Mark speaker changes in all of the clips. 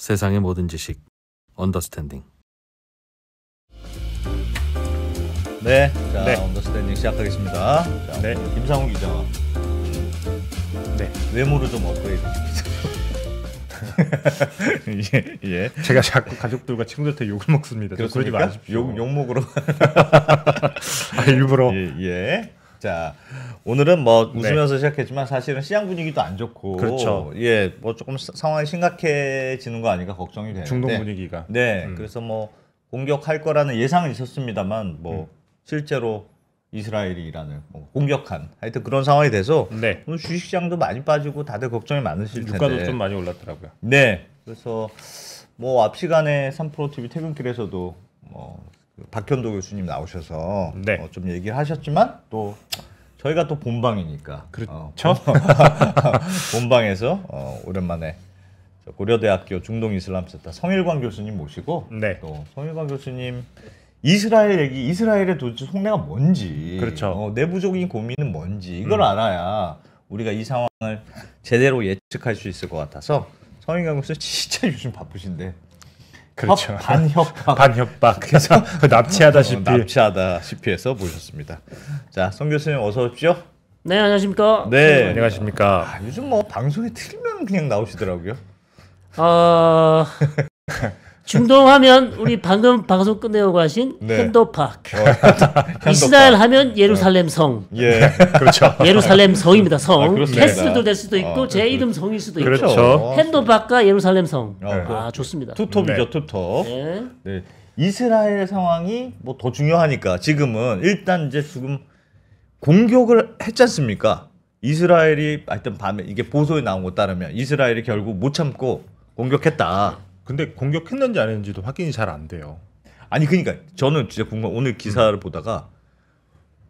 Speaker 1: 세상의 모든 지식 언더스탠딩
Speaker 2: 네, 자 네. 언더스탠딩 시작하겠습니다. 자, 네. 김상우 기자. 네. 외모를 좀 업그레이드 예, 예. 제가 자꾸 가족들과 친구들한테 욕을 먹습니다. 그러지 마십시오. 욕, 욕먹으러. 아, 일부러. 예, 예. 자 오늘은 뭐 네. 웃으면서 네. 시작했지만 사실은 시장 분위기도 안 좋고 그렇죠. 예, 뭐 조금 상황이 심각해지는 거 아닌가 걱정이 되는데 중동 분위기가 네, 음. 그래서 뭐 공격할 거라는 예상은 있었습니다만 뭐 음. 실제로 이스라엘이 라는뭐 공격한 하여튼 그런 상황이 돼서 네. 오늘 주식시장도 많이 빠지고 다들 걱정이 많으실 텐데 유가도좀 많이 올랐더라고요. 네, 그래서 뭐 앞 시간에 3프로 TV 퇴근길에서도 뭐 박현도 교수님 나오셔서 네. 어, 좀 얘기를 하셨지만 또 저희가 또 본방이니까 그렇죠. 어, 어 본방에서 어, 오랜만에 고려대학교 중동이슬람센터 성일광 교수님 모시고 네. 또 성일광 교수님 이스라엘 얘기, 이스라엘의 도대체 속내가 뭔지, 그렇죠. 어, 내부적인 고민은 뭔지 음. 이걸 음. 알아야 우리가 이 상황을 제대로 예측할 수 있을 것 같아서 성일광 교수 진짜 요즘 바쁘신데 그렇죠. 어, 반협박. 반협박. 그래서 그 납치하다시피. 어, 납치하다시피 해서 모셨습니다. 자, 송 교수님 어서 오십시오.
Speaker 3: 네, 안녕하십니까? 네, 네.
Speaker 2: 안녕하십니까? 아, 요즘 뭐 방송에 틀면 그냥 나오시더라고요.
Speaker 3: 아... 어... 중동하면 우리 방금 방송 끝내고 가신 네. 현도파크. 어, 이스라엘 하면 어. 예루살렘 성. 예, 그렇죠. 예루살렘 성입니다. 성. 아, 패스도 될 수도 아, 있고 아, 제 이름 성일 수도 그렇죠. 있고. 현도파크가
Speaker 2: 예루살렘 성. 아, 네. 아 좋습니다. 투톱이죠, 네. 투톱. 네. 네. 이스라엘 상황이 뭐 더 중요하니까 지금은 일단 이제 지금 공격을 했지 않습니까? 이스라엘이 하여튼 밤에 이게 보도에 나온 것 따르면 이스라엘이 결국 못 참고 공격했다. 근데 공격했는지 안 했는지도 확인이 잘 안 돼요. 아니 그러니까 저는 진짜 궁금 오늘 기사를 음. 보다가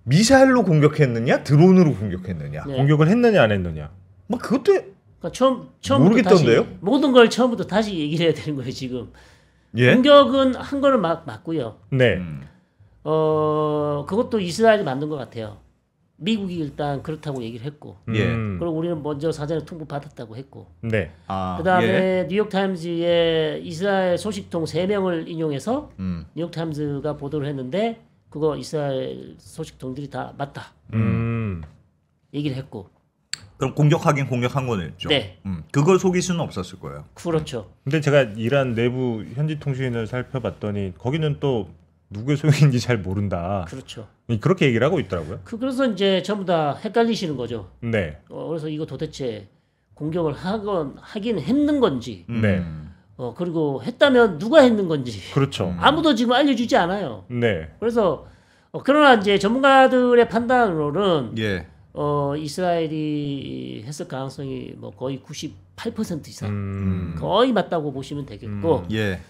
Speaker 2: 미사일로 공격했느냐 드론으로 공격했느냐 네. 공격을 했느냐 안 했느냐 막 뭐 그것도
Speaker 3: 그러니까 처음 처음 모르겠던데요 모든 걸 처음부터 다시 얘기를 해야 되는 거예요 지금 예? 공격은 한 거는 막 맞고요 네 음. 어 그것도 이스라엘이 만든 것 같아요 미국이 일단 그렇다고 얘기를 했고 음. 예. 그리고 우리는 먼저 사전에 통보 받았다고 했고 네. 아, 그다음에 예. 뉴욕타임즈의 이스라엘 소식통 세명을 인용해서 음. 뉴욕타임즈가 보도를 했는데 그거 이스라엘 소식통들이 다 맞다
Speaker 2: 음. 음. 얘기를 했고 그럼 공격하긴 공격한 거였죠. 네. 음, 그걸 속일 수는 없었을 거예요.
Speaker 1: 그렇죠. 근데 제가 이란 내부 현지 통신을 살펴봤더니 거기는 또 누구의 소행인지 잘 모른다. 그렇죠. 그렇게 얘기를 하고 있더라고요.
Speaker 3: 그, 래서 이제 전부 다 헷갈리시는 거죠. 네. 어, 그래서 이거 도대체 공격을 하건 하긴 했는 건지. 음. 네. 어 그리고 했다면 누가 했는 건지.
Speaker 1: 그렇죠. 음. 아무도
Speaker 3: 지금 알려주지 않아요. 네. 그래서 어, 그러나 이제 전문가들의 판단으로는 예. 어 이스라엘이 했을 가능성이 뭐 거의 98% 이상 음. 음. 거의 맞다고 보시면 되겠고. 음. 예.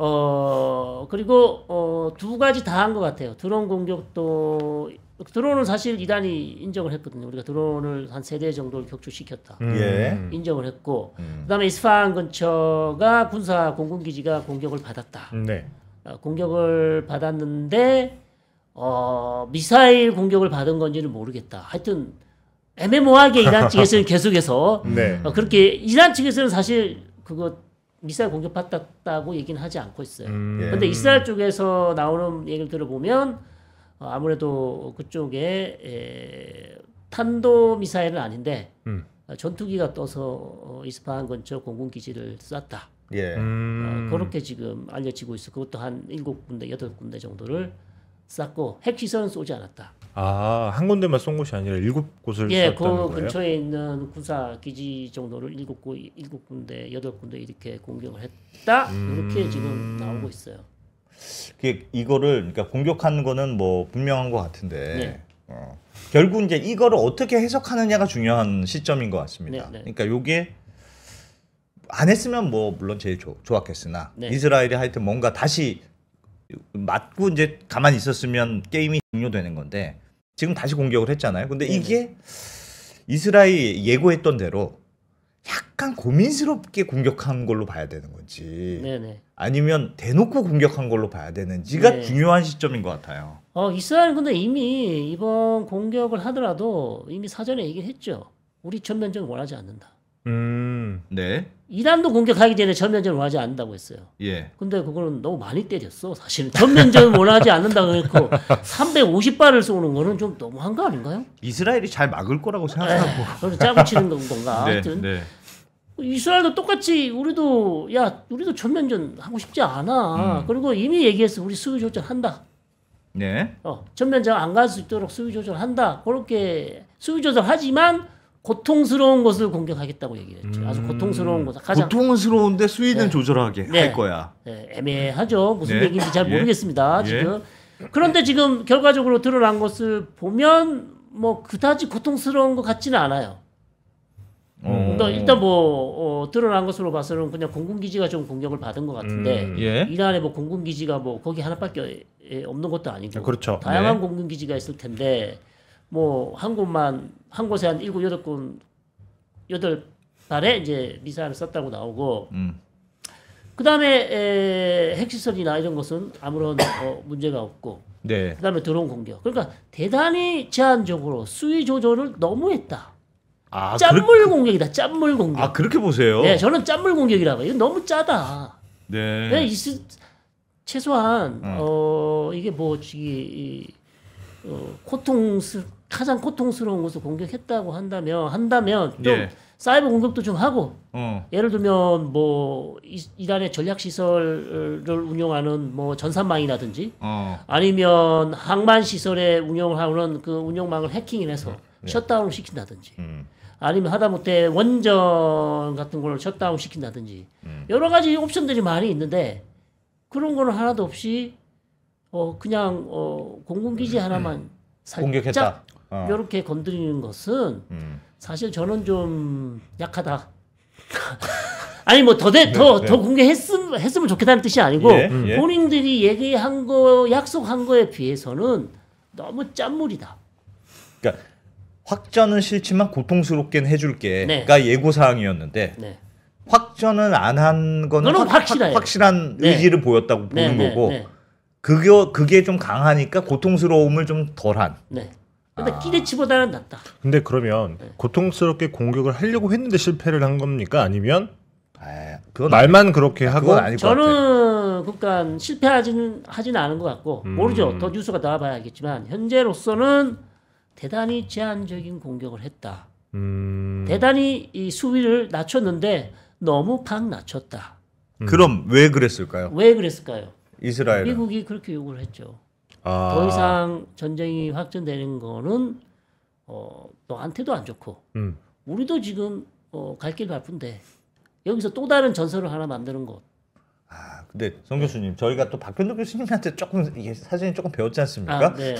Speaker 3: 어 그리고 어, 두 가지 다 한 것 같아요. 드론 공격도 드론은 사실 이란이 인정을 했거든요. 우리가 드론을 한 세대 정도를 격추시켰다. 음. 예. 인정을 했고 음. 그다음에 이스파한 근처가 군사 공군 기지가 공격을 받았다. 음, 네. 어, 공격을 받았는데 어, 미사일 공격을 받은 건지는 모르겠다. 하여튼 애매모호하게 이란 측에서는 계속해서 네. 어, 그렇게 이란 측에서는 사실 그거 미사일 공격받았다고 얘기는 하지 않고 있어요. 그런데 음. 예. 이스라엘 쪽에서 나오는 얘기를 들어보면 어, 아무래도 그쪽에 에, 탄도 미사일은 아닌데 음. 어, 전투기가 떠서 어, 이스파한 근처 공군 기지를 쐈다. 예. 어, 음. 어, 그렇게 지금 알려지고 있어. 그것도 한 일곱 군데, 여덟 군데 정도를 쌌고 핵시설은 쏘지 않았다.
Speaker 1: 아, 한 군데만 쏜 곳이 아니라 일곱 곳을 예, 그 거예요?
Speaker 3: 근처에 있는 군사 기지 정도를 일곱 곳, 일곱 군데, 여덟 군데 이렇게 공격을 했다. 음... 이렇게 지금 나오고 있어요.
Speaker 2: 그 이거를 그러니까 공격하는 거는 뭐 분명한 것 같은데 네. 어, 결국 이제 이거를 어떻게 해석하느냐가 중요한 시점인 것 같습니다. 네, 네. 그러니까 요게 안 했으면 뭐 물론 제일 조, 좋았겠으나 네. 이스라엘이 하여튼 뭔가 다시 맞고 이제 가만히 있었으면 게임이 종료되는 건데 지금 다시 공격을 했잖아요. 근데 이게 이스라엘 예고했던 대로 약간 고민스럽게 공격한 걸로 봐야 되는 건지 네네. 아니면 대놓고 공격한 걸로 봐야 되는지가 네. 중요한 시점인 것 같아요.
Speaker 3: 어 이스라엘 근데 이미 이번 공격을 하더라도 이미 사전에 얘기를 했죠. 우리 전면전 원하지 않는다.
Speaker 4: 음. 네.
Speaker 3: 이란도 공격하기 전에 전면전을 원하지 않는다고 했어요. 예. 근데 그거는 너무 많이 때렸어, 사실은. 전면전 원하지 않는다고 했고, 350발을 쏘는 거는 좀 너무한 거 아닌가요? 이스라엘이 잘 막을 거라고 생각하고. 예, 그래서 짜고 치는 건가. 뭐 네, 하여튼. 네. 이스라엘도 똑같이 우리도, 야, 우리도 전면전 하고 싶지 않아. 음. 그리고 이미 얘기했어. 우리 수요 조절 한다. 네. 어, 전면전 안 갈 수 있도록 수요 조절한다. 그렇게 수요 조절하지만, 고통스러운 것을 공격하겠다고 얘기를 했죠. 아주 음. 고통스러운 것. 가장
Speaker 2: 고통스러운데 수위는 네. 조절하게 네. 할 거야.
Speaker 3: 네. 애매하죠. 무슨 네. 얘기인지 잘 예. 모르겠습니다. 예. 지금. 그런데 지금 결과적으로 드러난 것을 보면 뭐 그다지 고통스러운 것 같지는 않아요. 어. 그러니까 일단 뭐 어, 드러난 것으로 봐서는 그냥 공군기지가 좀 공격을 받은 것 같은데 음, 예. 이란에 뭐 공군기지가 뭐 거기 하나밖에 없는 것도 아니고 아, 그렇죠. 다양한 예. 공군기지가 있을 텐데 뭐한 곳만 한 곳에 한 일곱 여덟 군 여덟 발에 이제 미사일을 썼다고 나오고 음. 그 다음에 핵시설이나 이런 것은 아무런 어, 문제가 없고
Speaker 4: 네.
Speaker 2: 그
Speaker 3: 다음에 드론 공격 그러니까 대단히 제한적으로 수위 조절을 너무했다.
Speaker 2: 아, 짠물 그렇... 공격이다. 짠물 공격. 아 그렇게 보세요? 네, 저는
Speaker 3: 짠물 공격이라고. 이건 너무 짜다. 네. 네 이스, 최소한 어. 어 이게 뭐 이, 이, 어, 고통스 가장 고통스러운 곳을 공격했다고 한다면 한다면 좀 예. 사이버 공격도 좀 하고 어. 예를 들면 뭐 이, 이란의 전략 시설을 운영하는 뭐 전산망이라든지 어. 아니면 항만 시설에 운영하는 을그 운영망을 해킹해서 을 네. 셧다운을 시킨다든지 음. 아니면 하다못해 원전 같은 걸 셧다운 시킨다든지 음. 여러 가지 옵션들이 많이 있는데 그런 거는 하나도 없이 어 그냥 어 공군기지 하나만 음. 살짝 공격했다. 어. 이렇게 건드리는 것은 음. 사실 저는 좀 약하다. 아니 뭐더 더더 네, 네. 공개했음 했으면 좋겠다는 뜻이 아니고 예, 음. 예. 본인들이 얘기한 거 약속한 거에 비해서는 너무 짠물이다.
Speaker 2: 그러니까 확전은 싫지만 고통스럽게 해줄게가 네. 예고 사항이었는데 네. 확전은 안 한 거는 확, 확 실한 네. 의지를 보였다고 보는 네, 거고 그게 그게 좀 강하니까 고통스러움을 좀 덜한.
Speaker 3: 근데 그러니까 아. 기대치보다는 낫다.
Speaker 2: 근데 그러면 네.
Speaker 1: 고통스럽게 공격을 하려고 했는데 실패를 한 겁니까? 아니면 아, 그건 말만 그렇게 아, 하고
Speaker 3: 저는 그러니까 실패하진 하진 않은 것 같고 음. 모르죠. 더 뉴스가 나와봐야 겠지만 현재로서는 대단히 제한적인 공격을 했다. 음. 대단히 이 수위를 낮췄는데 너무 팍 낮췄다.
Speaker 2: 음. 그럼 왜 그랬을까요? 왜 그랬을까요? 이스라엘 미국이
Speaker 3: 그렇게 요구를 했죠. 아. 더 이상 전쟁이 확전되는 거는 어, 너한테도 안 좋고 음. 우리도 지금 어, 갈 길 바쁜데 여기서 또 다른 전설을 하나 만드는 것
Speaker 2: 아, 근데 성 교수님, 저희가 또 박현도 교수님한테 조금 이게 사진이 조금 배웠지 않습니까? 아, 네.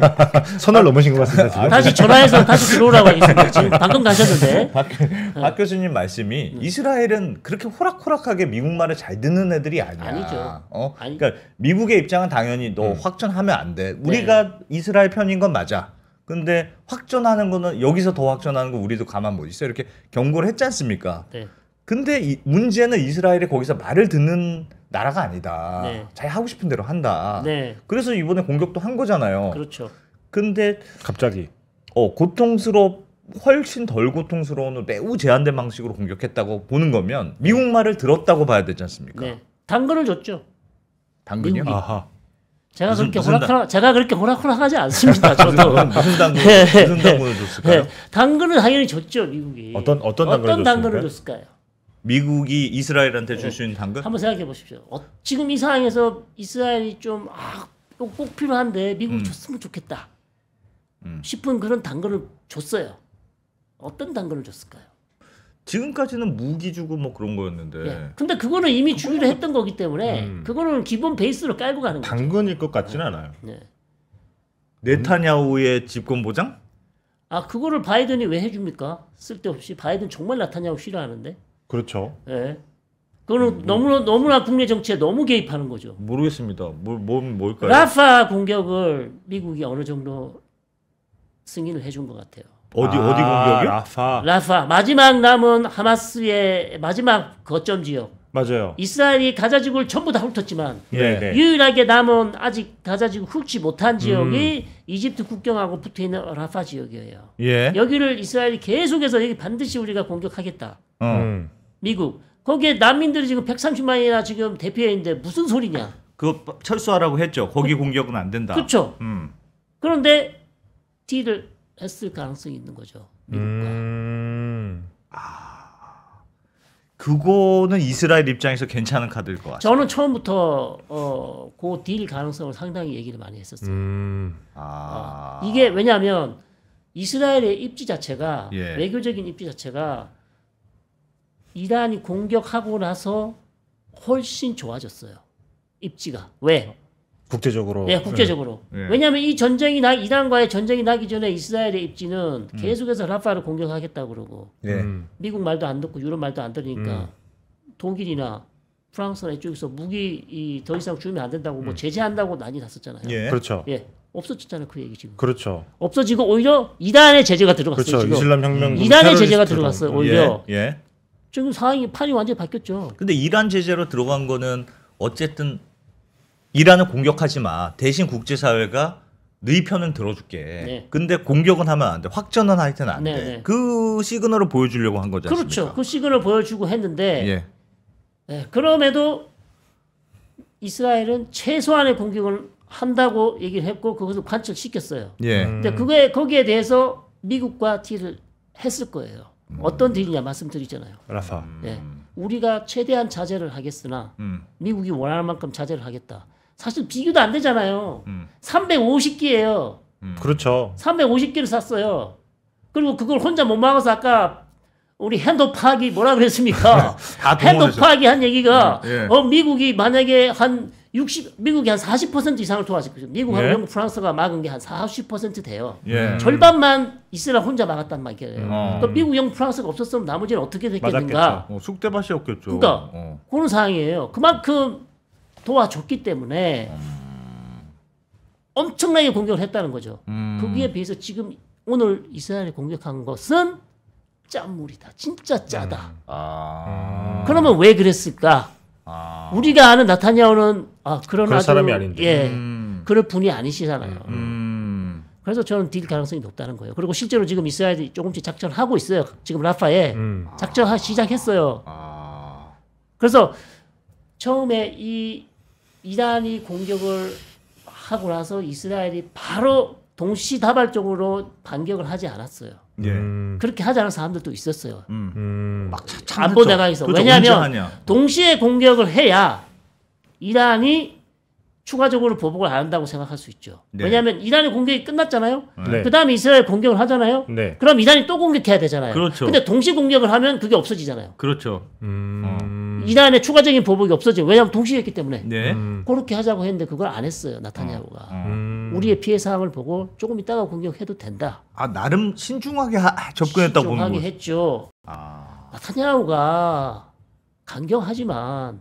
Speaker 2: 선을 넘으신 것 같습니다. 지금. 아, 다시 전화해서 다시 들어오라고 하겠습니다. 지금 방금 가셨는데. 박, 박 교수님 말씀이 음. 음. 이스라엘은 그렇게 호락호락하게 미국 말을 잘 듣는 애들이 아니야. 아니죠. 어? 아니. 그러니까 미국의 입장은 당연히 너 음. 확전하면 안 돼. 네. 우리가 네. 이스라엘 편인 건 맞아. 근데 확전하는 거는 여기서 더 확전하는 거 우리도 가만 못 있어. 이렇게 경고를 했지 않습니까? 네. 근데 이 문제는 이스라엘이 거기서 말을 듣는 나라가 아니다. 네. 자기 하고 싶은 대로 한다. 네. 그래서 이번에 공격도 한 거잖아요. 그렇죠. 근데 갑자기 어 고통스럽 훨씬 덜 고통스러운 매우 제한된 방식으로 공격했다고 보는 거면 네. 미국 말을 들었다고 봐야 되지 않습니까? 네. 당근을 줬죠. 당근이요? 미국이. 아하. 제가 무슨, 그렇게 호락호락 당...
Speaker 3: 제가 그렇게 호락호락하지 않습니다.
Speaker 4: 저도 무슨 당근 무슨 당근을 네. 줬을까요?
Speaker 3: 네. 당근을 당연히 줬죠 미국이.
Speaker 2: 어떤 어떤 당근을, 어떤 당근을 줬을까요? 미국이 이스라엘한테 줄수 네. 있는 당근? 한번
Speaker 3: 생각해 보십시오. 어, 지금 이 상황에서 이스라엘이 좀 아, 필요한데 미국 음. 줬으면 좋겠다
Speaker 2: 음. 싶은 그런 당근을 줬어요. 어떤 당근을 줬을까요? 지금까지는 무기 주고 뭐 그런 거였는데. 예. 근데 그거는
Speaker 3: 이미 주기로 했던 거기 때문에 음. 그거는 기본 베이스로 깔고 가는 거죠.
Speaker 2: 당근일 것 같지는 않아요. 네. 네. 네타냐후의 집권 보장?
Speaker 3: 아 그거를 바이든이 왜 해줍니까? 쓸데없이 바이든 정말 나타냐후 싫어하는데. 그렇죠. 예. 그거는 음, 뭐 너무나 너무나 국내 정치에 너무 개입하는 거죠.
Speaker 2: 모르겠습니다. 뭘, 뭔 뭘까요?
Speaker 3: 라파 공격을 미국이 어느 정도 승인을 해준 것 같아요. 어디
Speaker 2: 아, 어디 공격이요?
Speaker 1: 라파.
Speaker 3: 라파 마지막 남은 하마스의 마지막 거점 지역. 맞아요. 이스라엘이 가자지구를 전부 다 훑었지만 예, 네, 네. 유일하게 남은 아직 가자지구 훑지 못한 지역이 음. 이집트 국경하고 붙어 있는 라파 지역이에요. 예. 여기를 이스라엘이 계속해서 여기 반드시 우리가 공격하겠다. 어. 음. 미국 거기에 난민들이 지금 130만이나 지금 대피해 있는데 무슨 소리냐?
Speaker 2: 그거 철수하라고 했죠. 거기 그, 공격은 안 된다. 그렇죠. 음.
Speaker 3: 그런데 딜을 했을 가능성이 있는 거죠.
Speaker 2: 미국과. 음... 아, 그거는 이스라엘 입장에서 괜찮은 카드일 것 같아요. 저는
Speaker 3: 처음부터 어, 그딜 가능성을 상당히 얘기를 많이 했었어요.
Speaker 2: 음...
Speaker 3: 아... 어, 이게 왜냐하면 이스라엘의 입지 자체가 예. 외교적인 입지 자체가 이란이 공격하고 나서 훨씬 좋아졌어요. 입지가.
Speaker 1: 왜? 국제적으로. 네, 국제적으로. 네. 예. 예. 왜냐하면
Speaker 3: 이 전쟁이 나 이란과의 전쟁이 나기 전에 이스라엘의 입지는 음. 계속해서 라파를 공격하겠다 그러고 네. 미국 말도 안 듣고 유럽 말도 안 들으니까 음. 독일이나 프랑스나 이쪽에서 무기 이, 더 이상 주면 안 된다고 뭐 음. 뭐 제재한다고 난리 났었잖아요. 예. 그렇죠. 예. 없어졌잖아요 그 얘기 지금. 그렇죠. 없어지고 오히려 이란의 제재가
Speaker 1: 들어갔어요. 그렇죠. 지금. 이슬람 혁명.
Speaker 3: 음. 이란의 제재가 들어갔어요 오히려. 예. 예. 지금 상황이 판이 완전히 바뀌었죠.
Speaker 2: 근데 이란 제재로 들어간 거는 어쨌든 이란을 공격하지 마. 대신 국제사회가 네 편은 들어줄게. 네. 근데 공격은 하면 안 돼. 확전은 하여튼 안 네, 돼. 네. 그 시그널을 보여주려고 한 거지 않습니까? 그렇죠.
Speaker 3: 그 시그널 을 보여주고 했는데 예. 네, 그럼에도 이스라엘은 최소한의 공격을 한다고 얘기를 했고 그것을 관철시켰어요.
Speaker 4: 예.
Speaker 1: 근데 그거에
Speaker 3: 거기에 대해서 미국과 티를 했을 거예요. 음. 어떤 딜이냐 말씀드리잖아요.
Speaker 1: 라사. 예. 음.
Speaker 3: 우리가 최대한 자제를 하겠으나 음. 미국이 원하는 만큼 자제를 하겠다. 사실 비교도 안 되잖아요. 350기예요. 그렇죠. 350기를 샀어요. 그리고 그걸 혼자 못 막아서 아까 우리 핸드 파악이 뭐라 그랬습니까? 핸드 파악이 한 얘기가 네, 네. 어 미국이 만약에 한60 미국이 한 40% 이상을 도와을 거죠. 미국하고 예? 영국, 프랑스가 막은 게 한 40% 돼요. 예. 음. 절반만 이스라엘 혼자 막았단 말이에요. 어. 그 미국, 영국, 프랑스가 없었으면 나머지는 어떻게 됐겠는가?
Speaker 2: 어, 쑥대밭이었겠죠. 그러니까 어.
Speaker 3: 그런 상황이에요. 그만큼 도와줬기 때문에 음. 엄청나게 공격을 했다는 거죠. 음. 거기에 비해서 지금 오늘 이스라엘이 공격한 것은 짠물이다. 진짜 짜다. 음. 아. 그러면 왜 그랬을까? 아. 우리가 아는 나타냐오는 아 그런, 그 사람이 아닌데 예 음. 그럴 분이 아니시잖아요. 음. 음. 그래서 저는 딜 가능성이 높다는 거예요. 그리고 실제로 지금 이스라엘이 조금씩 작전하고 있어요. 지금 라파에 음. 작전 하 시작했어요. 아. 그래서 처음에 이 이란이 공격을 하고 나서 이스라엘이 바로 동시다발적으로 반격을 하지 않았어요. 예. 음. 그렇게 하지 않은 사람들도 있었어요.
Speaker 4: 음. 음. 막안보 대강에서 그렇죠. 왜냐하면
Speaker 3: 동시에 공격을 해야 이란이 추가적으로 보복을 안 한다고 생각할 수 있죠. 네. 왜냐하면 이란의 공격이 끝났잖아요. 네. 그 다음에 이스라엘 공격을 하잖아요. 네. 그럼 이란이 또 공격해야 되잖아요. 그렇죠. 근데 동시 공격을 하면 그게 없어지잖아요.
Speaker 4: 그렇죠. 음... 어. 이란의
Speaker 3: 추가적인
Speaker 2: 보복이 없어져요. 왜냐하면 동시에 했기 때문에. 네. 음...
Speaker 3: 그렇게 하자고 했는데 그걸 안 했어요. 나타냐고가. 어. 어. 음... 우리의 피해 사항을 보고 조금 있다가 공격해도 된다.
Speaker 2: 아 나름 신중하게 하... 접근했다고 보는 거죠. 신중하게
Speaker 3: 했죠. 아... 나타냐고가 강경하지만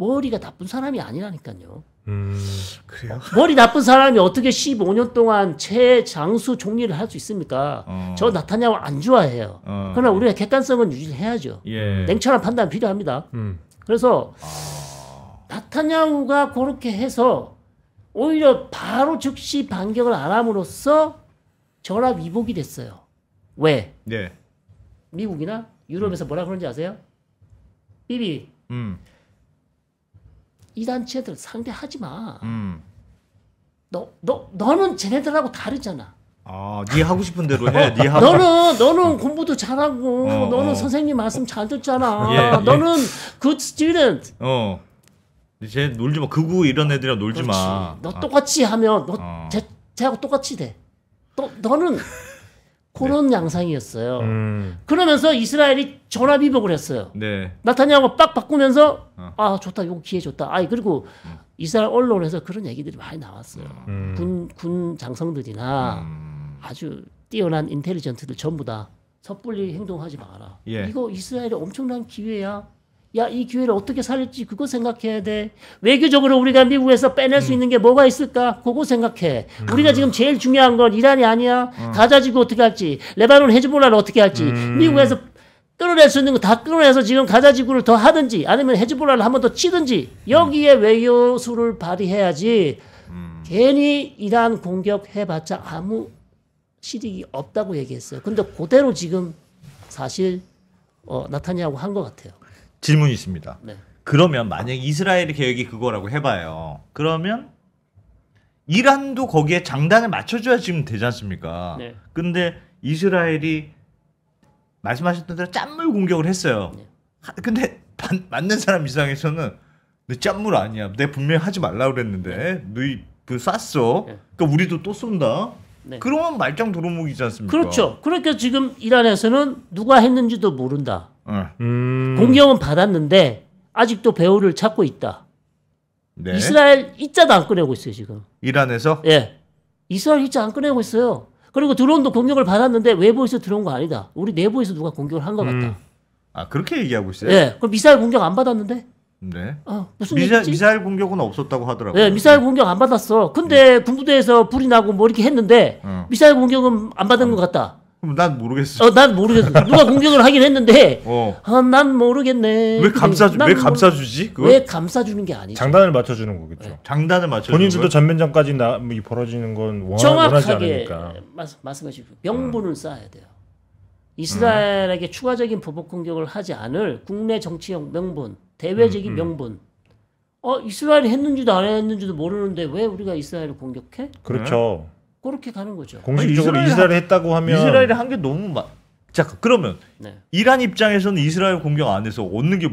Speaker 3: 머리가 나쁜 사람이 아니라니까요.
Speaker 4: 음, 그래요?
Speaker 3: 어, 머리 나쁜 사람이 어떻게 15년 동안 최장수 총리를 할 수 있습니까? 어. 저 나타냐고 안 좋아해요. 어. 그러나 예. 우리가 객관성은 유지해야죠.
Speaker 4: 예. 냉철한
Speaker 3: 판단 필요합니다. 음. 그래서 아. 나타냐우가 그렇게 해서 오히려 바로 즉시 반격을 안 함으로써 전화 위복이 됐어요.
Speaker 4: 왜? 예.
Speaker 3: 미국이나 유럽에서 음. 뭐라 그러지 아세요? 비비. 음. 이 단체들 상대하지 마. 음. 너, 너, 너는 쟤네들하고 다르잖아.
Speaker 2: 아, 네 하고 싶은 대로 해. 네 하고. 너는
Speaker 3: 너는 공부도 잘하고 어, 어. 너는 어. 선생님 말씀 잘 듣잖아. 예, 예. 너는 good 그 student.
Speaker 2: 어. 쟤 놀지 마. 그구 이런 애들이랑 놀지 그렇지. 마. 너
Speaker 3: 똑같이 하면 너 어. 쟤, 쟤하고 똑같이 돼. 너 너는 그런 네. 양상이었어요. 음. 그러면서 이스라엘이 전화 이복을 했어요. 네. 나타냐고 빡 바꾸면서 어. 아 좋다, 이거 기회 좋다아 그리고 음. 이스라엘 언론에서 그런 얘기들이 많이 나왔어요. 음. 군, 군 장성들이나 음. 아주 뛰어난 인텔리전트들 전부 다 섣불리 행동하지 마라. 예. 이거 이스라엘의 엄청난 기회야. 야, 이 기회를 어떻게 살릴지 그거 생각해야 돼. 외교적으로 우리가 미국에서 빼낼 음. 수 있는 게 뭐가 있을까? 그거 생각해. 음. 우리가 지금 제일 중요한 건 이란이 아니야. 음. 어. 가자지구 어떻게 할지, 레바논 해즈볼라를 어떻게 할지, 음. 미국에서 끌어낼 수 있는 거 다 끌어내서 지금 가자지구를 더 하든지, 아니면 해즈볼라를 한 번 더 치든지, 여기에 음. 외교수를 발휘해야지. 음. 괜히 이란 공격해봤자 아무 실익이 없다고 얘기했어요. 근데 그대로 지금
Speaker 2: 사실 어, 나타냐고 한 것 같아요. 질문이 있습니다. 네. 그러면 만약 이스라엘의 계획이 그거라고 해봐요. 그러면 이란도 거기에 장단을 맞춰줘야 지금 되지 않습니까? 네. 근데 이스라엘이 말씀하셨던 대로 짠물 공격을 했어요. 네. 근데 받, 맞는 사람 이상에서는내 짠물 아니야. 내 분명히 하지 말라 그랬는데 너희 네. 그 쐈어. 네. 그러니까 우리도 또 쏜다. 네. 그러면 말짱 도루묵이지 않습니까? 그렇죠.
Speaker 3: 그러니까 지금 이란에서는 누가 했는지도 모른다.
Speaker 2: 어. 음. 공경은
Speaker 3: 받았는데 아직도 배우를 찾고 있다.
Speaker 2: 네. 이스라엘
Speaker 3: 이자도 안 꺼내고 있어요 지금.
Speaker 2: 이란에서? 예.
Speaker 3: 이스라엘 이자 안 꺼내고 있어요. 그리고 드론도 공격을 받았는데 외부에서 들어온 거 아니다. 우리 내부에서 누가 공격을 한것
Speaker 2: 같다. 음. 아 그렇게 얘기하고 있어요? 예.
Speaker 3: 그럼 미사일 공격 안 받았는데?
Speaker 2: 네. 아, 무슨 미사, 미사일 공격은 없었다고 하더라고요. 네, 미사일
Speaker 3: 공격 안 받았어. 근데 네. 군부대에서 불이 나고 뭐 이렇게 했는데 어. 미사일 공격은 안 받은 어. 것 같다.
Speaker 2: 그럼 난 모르겠어. 어, 난
Speaker 3: 모르겠어. 누가 공격을 하긴 했는데, 어. 아, 난 모르겠네. 왜 감싸 왜 감싸주지? 왜 감싸주는 게 아니죠.
Speaker 1: 장단을 맞춰주는 거겠죠. 네, 장단을 맞춰. 본인들도 전면전까지 나, 뭐 벌어지는 건 원, 하지 않으니까.
Speaker 3: 말 말씀하시고 명분을 어. 쌓아야 돼요. 이스라엘에게 음. 추가적인 보복 공격을 하지 않을 국내 정치적 명분, 대외적인 음, 음. 명분. 어 이스라엘이 했는지도 안 했는지도 모르는데 왜 우리가 이스라엘을 공격해? 그렇죠. 네. 그렇게 가는 거죠. 공식적으로
Speaker 2: 이스라엘, 했다고 하면 이스라엘이 한게 너무 많. 자 그러면 네. 이란 입장에서는 이스라엘 공격 안에서 얻는 게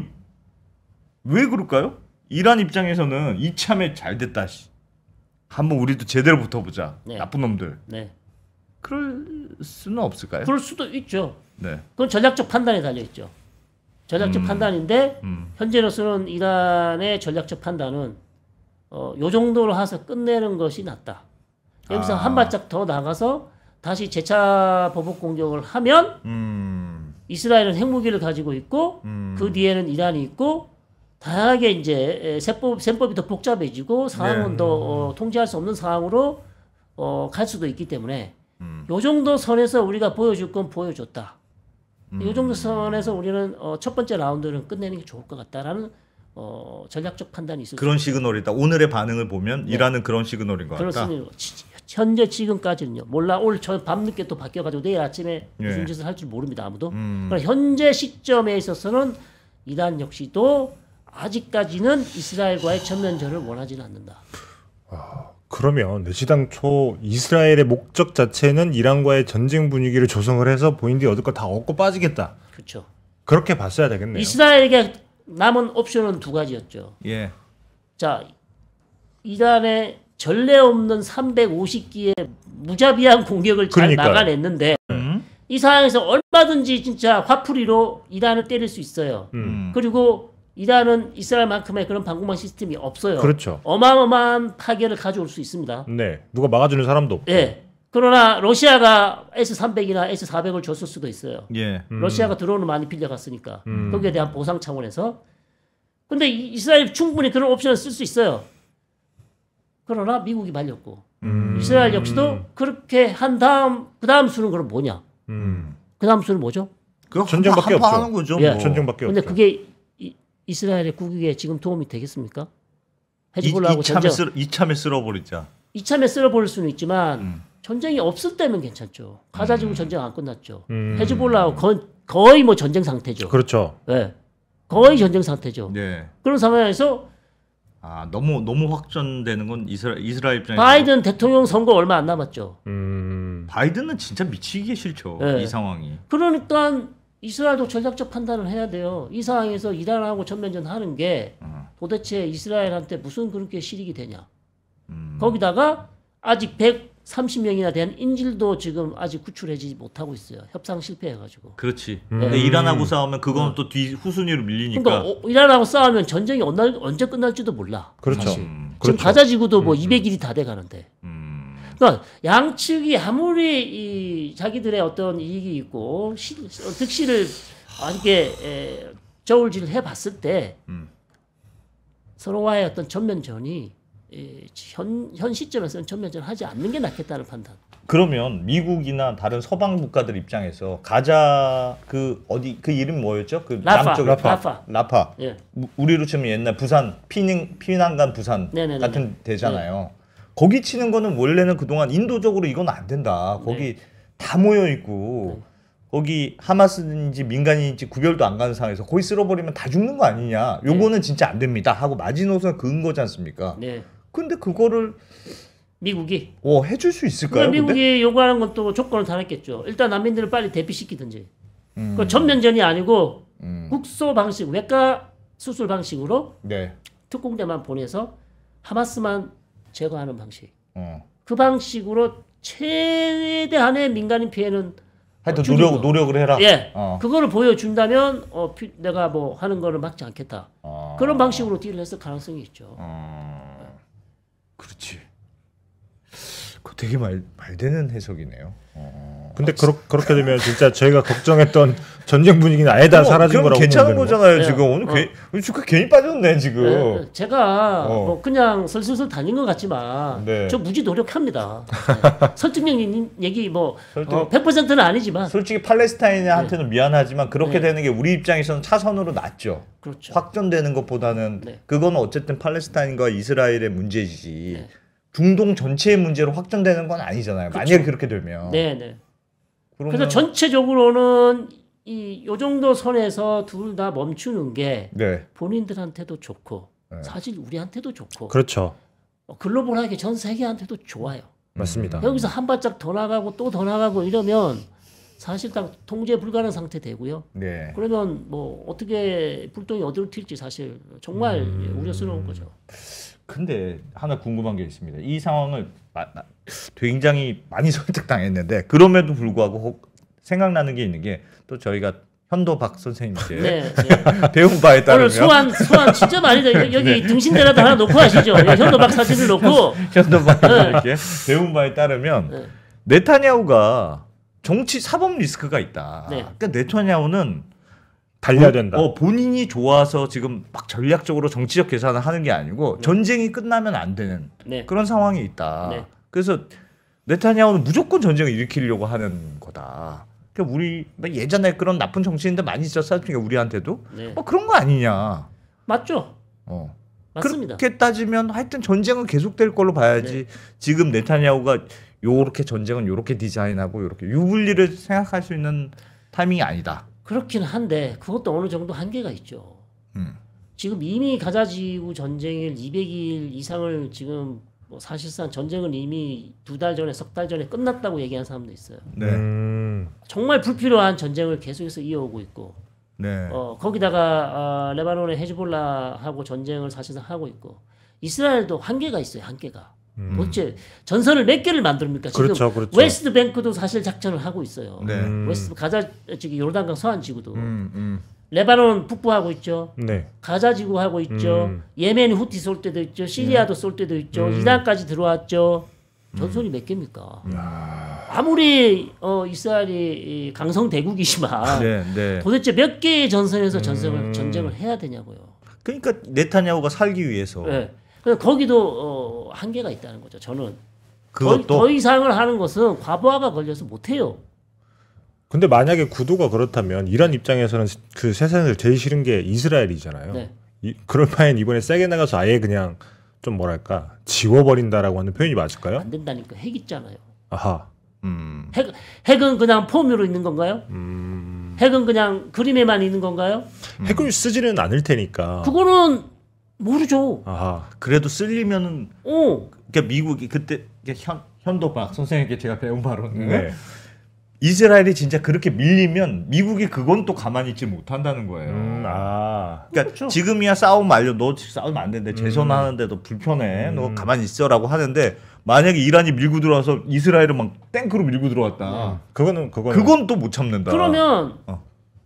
Speaker 2: 왜 그럴까요? 이란 입장에서는 이참에 잘 됐다. 한번 우리도 제대로 붙어보자. 네. 나쁜 놈들. 네. 그럴 수는 없을까요? 그럴 수도 있죠. 네.
Speaker 3: 그건 전략적 판단에 달려 있죠. 전략적 음, 판단인데 음. 현재로서는 이란의 전략적 판단은 어, 요 정도로 해서 끝내는 것이 낫다. 여기서 아. 한 발짝 더 나가서 다시 재차 보복 공격을 하면 음. 이스라엘은 핵무기를 가지고 있고 음. 그 뒤에는 이란이 있고 다양하게 이제 세법 셈법이 더 복잡해지고 상황은 네. 더 어, 통제할 수 없는 상황으로 어, 갈 수도 있기 때문에 음. 요 정도 선에서 우리가 보여줄 건 보여줬다. 음. 요 정도 선에서 우리는 어, 첫 번째 라운드는 끝내는 게 좋을 것 같다라는 어, 전략적 판단이 있을 그런
Speaker 2: 시그널이다. 오늘의 반응을 보면 네. 이라는 그런 시그널인 것 그렇습니다. 같다.
Speaker 3: 그렇습니다. 현재 지금까지는요. 몰라 오늘 저 밤늦게 또 바뀌어가지고 내일 아침에 예. 무슨 짓을 할줄 모릅니다. 아무도. 음. 그 현재 시점에 있어서는 이란 역시도 아직까지는 이스라엘과의 전면전을 원하지는 않는다. 아,
Speaker 1: 그러면 시당초 이스라엘의 목적 자체는 이란과의 전쟁 분위기를 조성을 해서 본인들이 얻을 거다 얻고 빠지겠다. 그렇죠. 그렇게 봤어야 되겠네요.
Speaker 3: 이스라엘에게 남은 옵션은 두 가지였죠. 예. 자, 이란의 전례 없는 350기의 무자비한 공격을 잘 그러니까요. 막아냈는데 음. 이 상황에서 얼마든지 진짜 화풀이로 이란을 때릴 수 있어요. 음. 그리고 이란은 이스라엘만큼의 그런 방공망 시스템이 없어요. 그렇죠. 어마어마한 파괴를 가져올 수 있습니다.
Speaker 1: 네, 누가 막아주는 사람도 없고. 네.
Speaker 3: 그러나 러시아가 S300이나 S400을 줬을 수도 있어요.
Speaker 1: 예. 음. 러시아가
Speaker 3: 드론을 많이 빌려갔으니까 음. 거기에 대한 보상 차원에서. 근데 이스라엘 충분히 그런 옵션을 쓸 수 있어요. 그러나 미국이 말렸고 음. 이스라엘 역시도 그렇게 한 다음 그 다음 수는 그럼 뭐냐? 음. 그 다음 수는 뭐죠?
Speaker 2: 그 전쟁밖에 없죠. 하는 거죠. 예. 뭐. 전쟁밖에 근데 없죠.
Speaker 3: 그게 이, 이스라엘의 국익에 지금 도움이 되겠습니까? 해지볼라고 전쟁 쓸,
Speaker 2: 이참에 쓸어버리자.
Speaker 3: 이참에 쓸어버릴 수는 있지만 음. 전쟁이 없을 때면 괜찮죠. 가자 지구 음. 전쟁 안 끝났죠. 해지볼라고 음. 거의 뭐 전쟁 상태죠. 그렇죠. 예. 거의 전쟁 상태죠. 네. 그런 상황에서
Speaker 2: 아 너무 너무 확전되는 건 이스라 이스라엘 입장에서 바이든 대통령 선거 얼마 안 남았죠. 음... 바이든은 진짜 미치기 싫죠 네. 이 상황이.
Speaker 3: 그러니까 이스라엘도 전략적 판단을 해야 돼요. 이 상황에서 이란하고 전면전 하는 게 음. 도대체 이스라엘한테 무슨 그렇게 실익이 되냐. 음... 거기다가 아직 백 30명이나 되는 인질도 지금 아직 구출하지 못하고 있어요. 협상 실패해가지고. 그렇지.
Speaker 2: 음. 네. 이란하고 음. 싸우면 그건 음. 또뒤 후순위로 밀리니까. 그러니까 어,
Speaker 3: 어 이란하고 싸우면 전쟁이 언 언제 끝날지도 몰라. 그렇죠. 사실.
Speaker 2: 음. 지금 그렇죠.
Speaker 3: 가자 지구도 뭐 200일이 음, 음. 다 돼가는데. 그러니까 양측이 아무리 이 자기들의 어떤 이익이 있고 시, 어, 득실을 이렇게 저울질 을 해봤을 때 서로와의 어떤 전면전이 현, 현 시점에서는 전면전 을 하지 않는 게 낫겠다는 판단.
Speaker 2: 그러면 미국이나 다른 서방 국가들 입장에서 가자 그 어디 그 이름 뭐였죠? 그 라파, 남쪽 라파 라파. 라파. 예. 우리로 치면 옛날 부산 피닝 피난간 부산 네네네네. 네, 네, 같은 네. 데잖아요. 네. 거기 치는 거는 원래는 그동안 인도적으로 이건 안 된다. 거기 네. 다 모여 있고 네. 거기 하마스인지 민간인인지 구별도 안 가는 상황에서 거기 쓸어버리면 다 죽는 거 아니냐. 요거는 진짜 안 됩니다. 하고 마지노선 그은 거지 않습니까? 네. 근데 그거를 미국이 어 해줄 수 있을까요? 미국이
Speaker 3: 근데? 요구하는 건 또 조건을 달았겠죠. 일단 난민들을 빨리 대피시키든지. 음. 그 전면전이 아니고 음. 국소 방식, 외과 수술 방식으로 네. 특공대만 보내서 하마스만 제거하는 방식. 어. 그 방식으로 최대한의 민간인 피해는
Speaker 2: 하여튼 어, 노력 거. 노력을 해라. 예, 어.
Speaker 3: 그거를 보여준다면 어, 피, 내가 뭐 하는 거를 막지 않겠다. 어. 그런 방식으로 딜을 했을 가능성이 있죠. 어.
Speaker 1: 그렇지. 그 되게 말, 말 되는 해석이네요. 어... 근데 그러, 그렇게 되면 진짜 저희가 걱정했던 전쟁 분위기는 아예 다 사라진 거라고 괜찮은 거잖아요 네. 지금 오늘 어. 괜히 우리 축구 괜히 빠졌네 지금 네, 네,
Speaker 3: 제가 어. 뭐 그냥 슬슬슬 다닌 것 같지만 네. 저 무지 노력합니다 설득력 얘기 뭐 설득... 어, 100%는 아니지만 솔직히 팔레스타인한테는
Speaker 2: 네. 미안하지만 그렇게 네. 되는 게 우리 입장에서는 차선으로 낫죠 그렇죠. 확전되는 것보다는 그건 어쨌든 팔레스타인과 이스라엘의 문제지 중동 전체의 문제로 확장되는 건 아니잖아요. 그쵸. 만약에 그렇죠. 그렇게 되면. 네네.
Speaker 3: 네. 그래서 전체적으로는 이 요 정도 선에서 둘 다 멈추는 게 네. 본인들한테도 좋고 네. 사실 우리한테도 좋고. 그렇죠. 어, 글로벌하게 전 세계한테도 좋아요.
Speaker 1: 맞습니다. 여기서
Speaker 3: 한 발짝 더 나가고 또 더 나가고 이러면 사실상 통제 불가능 상태 되고요. 네. 그러면 뭐 어떻게 불똥이 어디로 튈지 사실 정말 음...
Speaker 2: 우려스러운 거죠. 근데 하나 궁금한 게 있습니다. 이 상황을 굉장히 많이 설득당했는데 그럼에도 불구하고 혹 생각나는 게 있는 게 또 저희가 현도 박 선생님께 네, 네. 배운 바에 따르면 오늘 소환 소환 진짜 많이 돼 여기 네. 등신대라도 하나 놓고 하시죠 예, 현도 박 사진을 놓고 현도 박 이렇게 네. 배운 바에 따르면 네. 네타냐후가 정치 사법 리스크가 있다. 네. 그러니까 네타냐후는 달려야 된다. 어, 본인이 좋아서 지금 막 전략적으로 정치적 계산을 하는 게 아니고 네. 전쟁이 끝나면 안 되는 네. 그런 상황이 있다. 네. 그래서 네타냐후는 무조건 전쟁을 일으키려고 하는 거다. 그러니까 우리 예전에 그런 나쁜 정치인들 많이 있었어요. 우리한테도 네. 뭐 그런 거 아니냐. 맞죠. 어. 맞습니다. 그렇게 따지면 하여튼 전쟁은 계속될 걸로 봐야지. 네. 지금 네타냐후가 요렇게 전쟁은 요렇게 디자인하고 요렇게 유불리를 생각할 수 있는 타이밍이 아니다. 그렇긴 한데 그것도 어느 정도 한계가 있죠. 음. 지금 이미 가자지구
Speaker 3: 전쟁일 200일 이상을 지금 뭐 사실상 전쟁은 이미 두 달 전에 석 달 전에 끝났다고 얘기한 사람도 있어요. 네.
Speaker 4: 음.
Speaker 3: 정말 불필요한 전쟁을 계속해서 이어오고 있고 네. 어, 거기다가 어, 레바논의 헤즈볼라하고 전쟁을 사실상 하고 있고 이스라엘도 한계가 있어요. 한계가. 음. 도대체 전선을 몇 개를 만듭니까? 지금 그렇죠, 그렇죠. 웨스트 뱅크도 사실 작전을 하고 있어요. 네. 음. 웨스트 가자 지기 요르단강 서안 지구도 음, 음. 레바논 북부하고 있죠. 네. 가자 지구 하고 있죠. 예멘이 후티 쏠 때도 있죠. 시리아도 쏠 때도 있죠. 이란까지 들어왔죠. 전선이 몇 개입니까? 야. 아무리 어, 이스라엘이 강성 대국이지만 네, 네. 도대체 몇 개의 전선에서 전쟁을 음. 전쟁을 해야 되냐고요. 그러니까
Speaker 2: 네타냐후가 살기 위해서 네.
Speaker 3: 거기도 어, 한계가 있다는 거죠. 저는 그것도 더, 더 이상을 하는 것은 과부하가 걸려서 못 해요.
Speaker 1: 근데 만약에 구도가 그렇다면 이란 입장에서는 그 세상에서 제일 싫은 게 이스라엘이잖아요. 네. 이, 그럴 바엔 이번에 세게 나가서 아예 그냥 좀 뭐랄까 지워버린다라고 하는 표현이 맞을까요? 안 된다니까
Speaker 3: 핵 있잖아요. 아하. 음. 핵 핵은 그냥 폼으로 있는 건가요? 음. 핵은 그냥 그림에만 있는 건가요?
Speaker 2: 핵을 쓰지는 않을 테니까.
Speaker 3: 그거는 모르죠.
Speaker 2: 아 그래도 쓸리면은. 오. 어. 그러니까 미국이 그때 현 현도박 선생에게 제가 배운 바로는 네. 이스라엘이 진짜 그렇게 밀리면 미국이 그건 또 가만히 있지 못한다는 거예요. 음, 아. 그러니까 그렇죠. 지금이야 싸움 말려. 너싸우안 되는데 음. 재선하는데도 불편해. 음. 너 가만히 있어라고 하는데 만약에 이란이 밀고 들어와서 이스라엘을 막 탱크로 밀고 들어왔다. 음. 그거는 그거 그건 또 못 참는다. 그러면 어.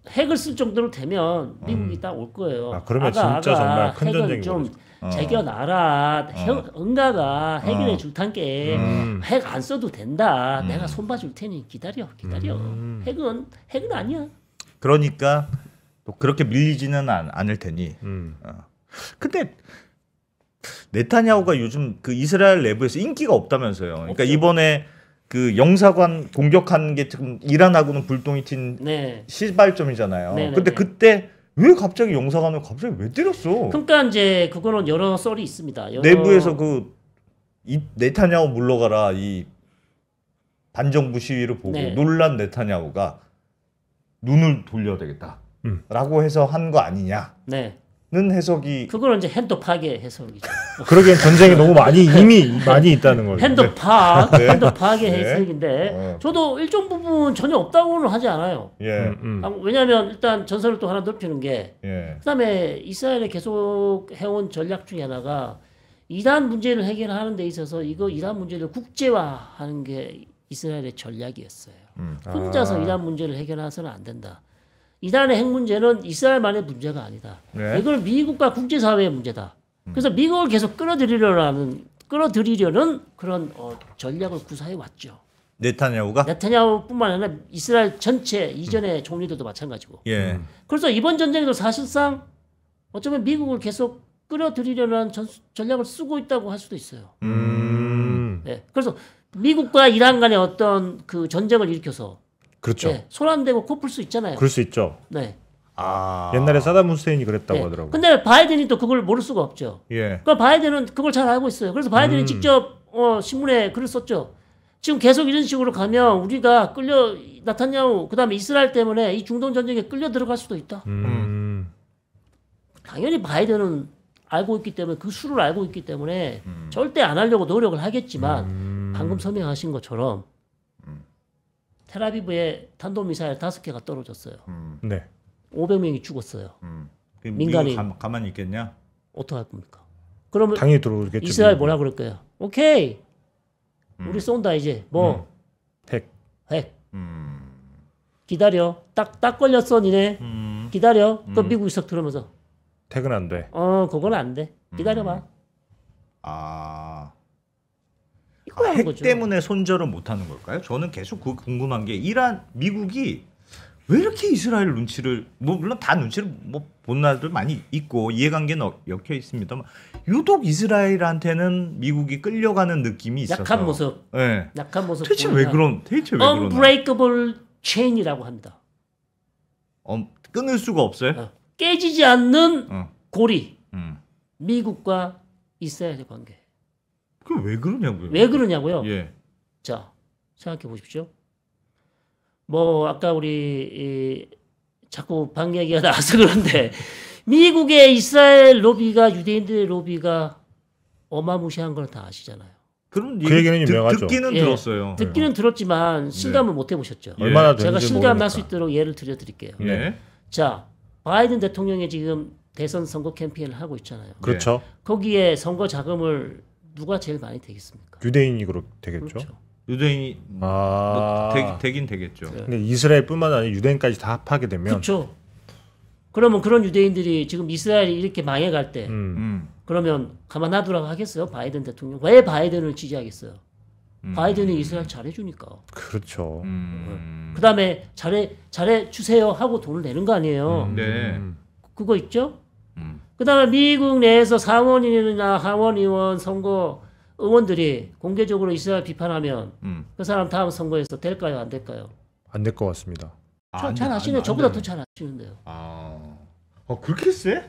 Speaker 3: 핵을 쓸 정도로 되면 음. 미국이 딱 올 거예요. 아, 그러면 아가, 진짜 아가 정말 큰 핵은 좀 제겨놔라. 어. 어. 응가가 핵이 어. 줄탄게 음. 핵안 써도 된다. 음. 내가 손 봐줄 테니 기다려, 기다려. 음. 핵은 핵은 아니야.
Speaker 2: 그러니까 또 그렇게 밀리지는 않, 않을 테니. 음. 어. 근데 네타냐후가 요즘 그 이스라엘 내부에서 인기가 없다면서요. 그러니까 없죠. 이번에 그 영사관 공격한 게 지금 이란하고는 불똥이 튄 네. 시발점이잖아요. 네, 네 근데 네. 그때 왜 갑자기 영사관을 갑자기 왜 때렸어?
Speaker 3: 그러니까 이제 그거는 여러 썰이 있습니다. 여러... 내부에서
Speaker 2: 그 이, 네타냐후 물러가라 이 반정부 시위를 보고 네. 놀란 네타냐후가 눈을 돌려야 되겠다라고 음. 해서 한 거 아니냐.
Speaker 3: 네. 는 해석이 그걸 이제 핸드 파괴 해석이죠.
Speaker 2: 그러기엔 전쟁이 너무 많이 이미 많이 있다는 거죠. 핸드
Speaker 1: 네. 파 네. 핸드 파괴 네.
Speaker 3: 해석인데 어. 저도 일정 부분 전혀 없다고는 하지 않아요. 예. 음, 음. 음. 아, 왜냐하면 일단 전선을 또 하나 넓히는 게 예. 그다음에 이스라엘의 계속 해온 전략 중에 하나가 이란 문제를 해결하는 데 있어서 이거 이란 문제를 국제화하는 게 이스라엘의 전략이었어요.
Speaker 4: 음. 혼자서 아. 이란
Speaker 3: 문제를 해결해서는 안 된다. 이란의 핵 문제는 이스라엘만의 문제가 아니다. 네. 이건 미국과 국제사회의 문제다. 그래서 미국을 계속 끌어들이려는 끌어들이려는 그런 어, 전략을 구사해 왔죠.
Speaker 2: 네타냐후가
Speaker 3: 네타냐후뿐만 아니라 이스라엘 전체 이전의 음. 총리들도 마찬가지고. 예. 음. 그래서 이번 전쟁에도 사실상 어쩌면 미국을 계속 끌어들이려는 전, 전략을 쓰고 있다고 할 수도 있어요.
Speaker 4: 음.
Speaker 3: 네. 그래서 미국과 이란 간의 어떤 그 전쟁을 일으켜서 그렇죠. 네, 예, 손안 대고 코풀 수 있잖아요. 그럴 수
Speaker 1: 있죠. 네. 아. 옛날에 사담 후세인이 그랬다고 네. 하더라고요.
Speaker 3: 근데 바이든이 또 그걸 모를 수가 없죠. 예. 그러니까 바이든은 그걸 잘 알고 있어요. 그래서 바이든이 음. 직접 어, 신문에 글을 썼죠. 지금 계속 이런 식으로 가면 우리가 끌려 나타냐고 그다음에 이스라엘 때문에 이 중동 전쟁에 끌려 들어갈 수도 있다. 음. 음. 당연히 바이든은 알고 있기 때문에 그 수를 알고 있기 때문에 음. 절대 안 하려고 노력을 하겠지만 음. 방금 서명하신 것처럼 테라비브에 탄도미사일 다섯 개가 떨어졌어요. 음. 네. 500명이 죽었어요.
Speaker 2: 음. 민간이 가, 만히 있겠냐? 어떻게 할 겁니까?
Speaker 3: 그러면 당연히 들어오겠죠. 이스라엘 뭐라 그럴 거예 오케이, 음. 우리 쏜다 이제 뭐
Speaker 1: 음. 핵,
Speaker 3: 핵. 음. 기다려. 딱딱 딱 걸렸어 니네. 음. 기다려. 그 미국 이석 들어오면서 퇴근 안 돼. 어, 그건 안 돼. 기다려봐. 아.
Speaker 2: 핵 거죠. 때문에 손절을 못하는 걸까요? 저는 계속 그 궁금한 게 이란 미국이 왜 이렇게 이스라엘 눈치를 뭐 물론 다 눈치를 뭐본 날도 많이 있고 이해관계는 엮여 있습니다만 유독 이스라엘한테는 미국이 끌려가는 느낌이 있어서 약한 모습, 네. 약한
Speaker 3: 모습. 대체 왜 그런? 대체 왜 Unbreakable
Speaker 2: chain이라고 합니다. 어, 끊을 수가 없어요? 어.
Speaker 3: 깨지지 않는 어. 고리. 음. 미국과 이스라엘의 관계.
Speaker 2: 그럼 왜 그러냐고요? 왜 그러냐고요? 예. 자,
Speaker 3: 생각해 보십시오. 뭐 아까 우리 이, 자꾸 방 얘기가 나와서 그런데 미국의 이스라엘 로비가 유대인들의 로비가 어마무시한 걸 다 아시잖아요. 그럼 그 얘기는 명하죠 듣기는 예, 들었어요. 듣기는 들었지만 예. 실감을 네. 못해 보셨죠. 예. 얼마나 제가 실감할 수 있도록 예를 들려 드릴게요. 네. 예. 자, 바이든 대통령이 지금 대선 선거 캠페인을 하고 있잖아요. 그렇죠. 거기에 선거 자금을 누가 제일 많이 되겠습니까?
Speaker 1: 유대인이 그렇 되겠죠. 그렇죠. 유대인이 아~ 뭐
Speaker 2: 되, 긴 되겠죠. 네. 근데
Speaker 1: 이스라엘뿐만 아니라 유대인까지 다 합하게 되면 그렇죠.
Speaker 3: 그러면 그런 유대인들이 지금 이스라엘이 이렇게 망해갈 때 음. 음. 그러면 가만 놔두라고 하겠어요? 바이든 대통령 왜 바이든을 지지하겠어요? 음. 바이든이 이스라엘 잘해주니까.
Speaker 1: 그렇죠. 음.
Speaker 3: 그다음에 잘해 잘해 주세요 하고 돈을 내는 거 아니에요. 음. 네. 그거 있죠. 그 다음에 미국 내에서 상원이나 인 하원의원 선거 의원들이 공개적으로 이스라엘 비판하면 음. 그 사람 다음 선거에서 될까요? 안 될까요?
Speaker 1: 안 될 것 같습니다. 아, 잘 아시네요. 저보다 더
Speaker 3: 잘 아시는데요. 아,
Speaker 1: 아 그렇게 세?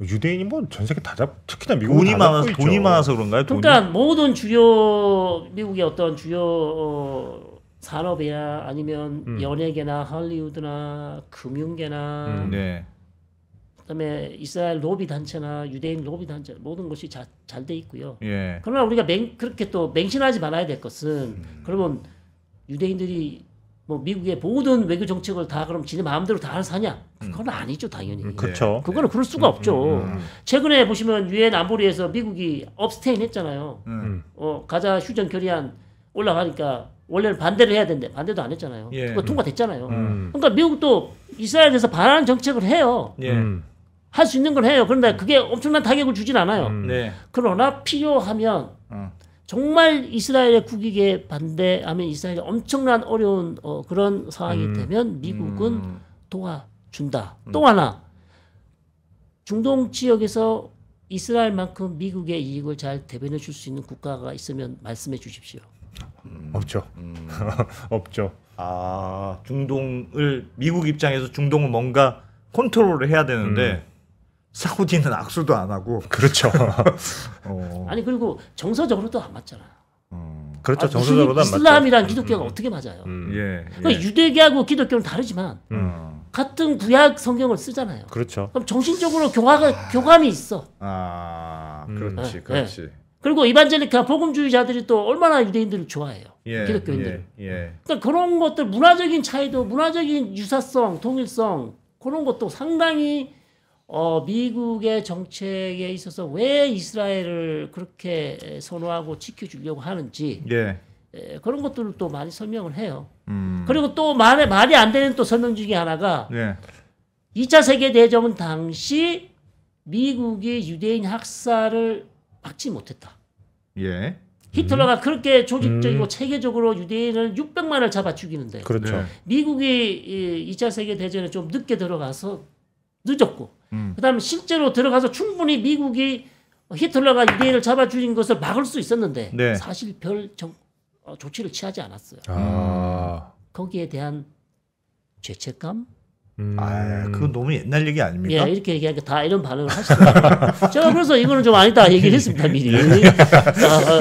Speaker 1: 유대인이 뭐전 세계 다 잡, 특히나
Speaker 2: 미국 돈이 많아 돈이 많아서 그런가요? 돈이? 그러니까
Speaker 3: 모든 주요 미국의 어떤 주요 어, 산업이나 아니면 음. 연예계나 할리우드나 금융계나 음, 네. 그다음에 이스라엘 로비 단체나 유대인 로비 단체 모든 것이 잘 돼 있고요. 예. 그러나 우리가 맹, 그렇게 또 맹신하지 말아야 될 것은 음. 그러면 유대인들이 뭐 미국의 모든 외교 정책을 다 그럼 지네 마음대로 다 사냐? 그건 음. 아니죠 당연히. 음, 예. 그렇죠. 그거는 예. 그럴 수가 음, 없죠. 음, 음, 최근에 보시면 유엔 안보리에서 미국이 업스테인했잖아요. 어 가자 휴전 결의안 올라가니까 원래는 반대를 해야 된대 반대도 안 했잖아요. 예. 그거 통과됐잖아요.
Speaker 4: 그러니까
Speaker 3: 미국도 이스라엘에서 반하는 정책을 해요. 예. 할수 있는 걸 해요. 그런데 그게 엄청난 타격을 주진 않아요. 음, 네. 그러나 필요하면 어. 정말 이스라엘의 국익에 반대하면 이스라엘이 엄청난 어려운 어, 그런 상황이 음, 되면 미국은 음. 도와준다. 음. 또 하나 중동 지역에서 이스라엘만큼 미국의 이익을 잘 대변해 줄 수 있는 국가가 있으면 말씀해 주십시오.
Speaker 2: 음. 없죠. 음. 없죠. 아 중동을 미국 입장에서 중동은 뭔가 컨트롤을 해야 되는데 음. 사우디는 악수도 안 하고. 그렇죠. 어.
Speaker 3: 아니 그리고 정서적으로도 안 맞잖아.
Speaker 2: 음. 그렇죠. 아, 정서적으로도 안 맞죠.
Speaker 3: 이슬람이랑 음, 기독교가 음. 어떻게 맞아요? 음. 예, 예. 그러니까 유대교하고 기독교는 다르지만 음. 같은 구약 성경을 쓰잖아요. 그렇죠. 그럼 정신적으로 교화가 교감이 있어.
Speaker 4: 아, 그렇지, 음. 그렇지. 네. 네.
Speaker 3: 그리고 이반젤리카 복음주의자들이 또 얼마나 유대인들을 좋아해요. 예, 기독교인들. 예, 예. 그러니까 그런 것들 문화적인 차이도 문화적인 유사성, 통일성 그런 것도 상당히 어, 미국의 정책에 있어서 왜 이스라엘을 그렇게 선호하고 지켜주려고 하는지 예. 예, 그런 것들을 또 많이 설명을 해요. 음. 그리고 또 말에, 말이 안 되는 또 설명 중에 하나가 예. 2차 세계대전 당시 미국이 유대인 학살을 막지 못했다. 예. 히틀러가 음. 그렇게 조직적이고 음. 체계적으로 유대인을 600만을 잡아 죽이는데 그렇죠. 네. 미국이 2차 세계 대전에 좀 늦게 들어가서 늦었고 음. 그다음에 실제로 들어가서 충분히 미국이 히틀러가 유대인을 잡아 죽인 것을 막을 수 있었는데 네. 사실 별 정, 어, 조치를 취하지 않았어요.
Speaker 2: 아.
Speaker 3: 거기에 대한 죄책감
Speaker 2: 아, 음. 아, 그건 너무 옛날 얘기 아닙니까? 예,
Speaker 3: 이렇게 얘기하니까 다 이런 반응을 하시더라고요. 제가 그래서 이거는 좀 아니다 얘기를
Speaker 2: 했습니다, 미리. 아,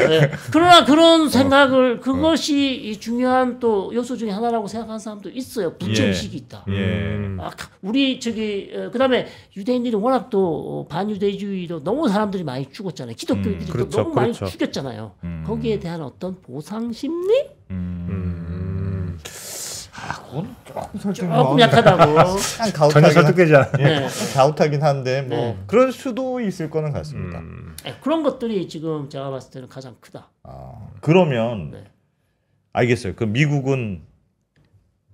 Speaker 2: 예.
Speaker 3: 그러나 그런 어, 생각을, 어. 그것이 중요한 또 요소 중에 하나라고 생각하는 사람도 있어요. 부의식이 예. 있다. 음. 예. 아, 우리 저기, 그 다음에 유대인들이 워낙 또 반유대주의로 너무 사람들이 많이 죽었잖아요. 기독교인들이 음, 그렇죠, 너무 그렇죠. 많이 죽였잖아요. 음. 거기에 대한 어떤 보상 심리? 음.
Speaker 2: 그건 조금 설득 조금 약하다고. 전혀 설득되지 않아. 네. 가웃하긴 한데 뭐 네. 그런 수도 있을 거는 같습니다. 음.
Speaker 3: 네, 그런 것들이 지금 제가 봤을 때는 가장 크다. 아,
Speaker 2: 그러면 네. 알겠어요. 그 미국은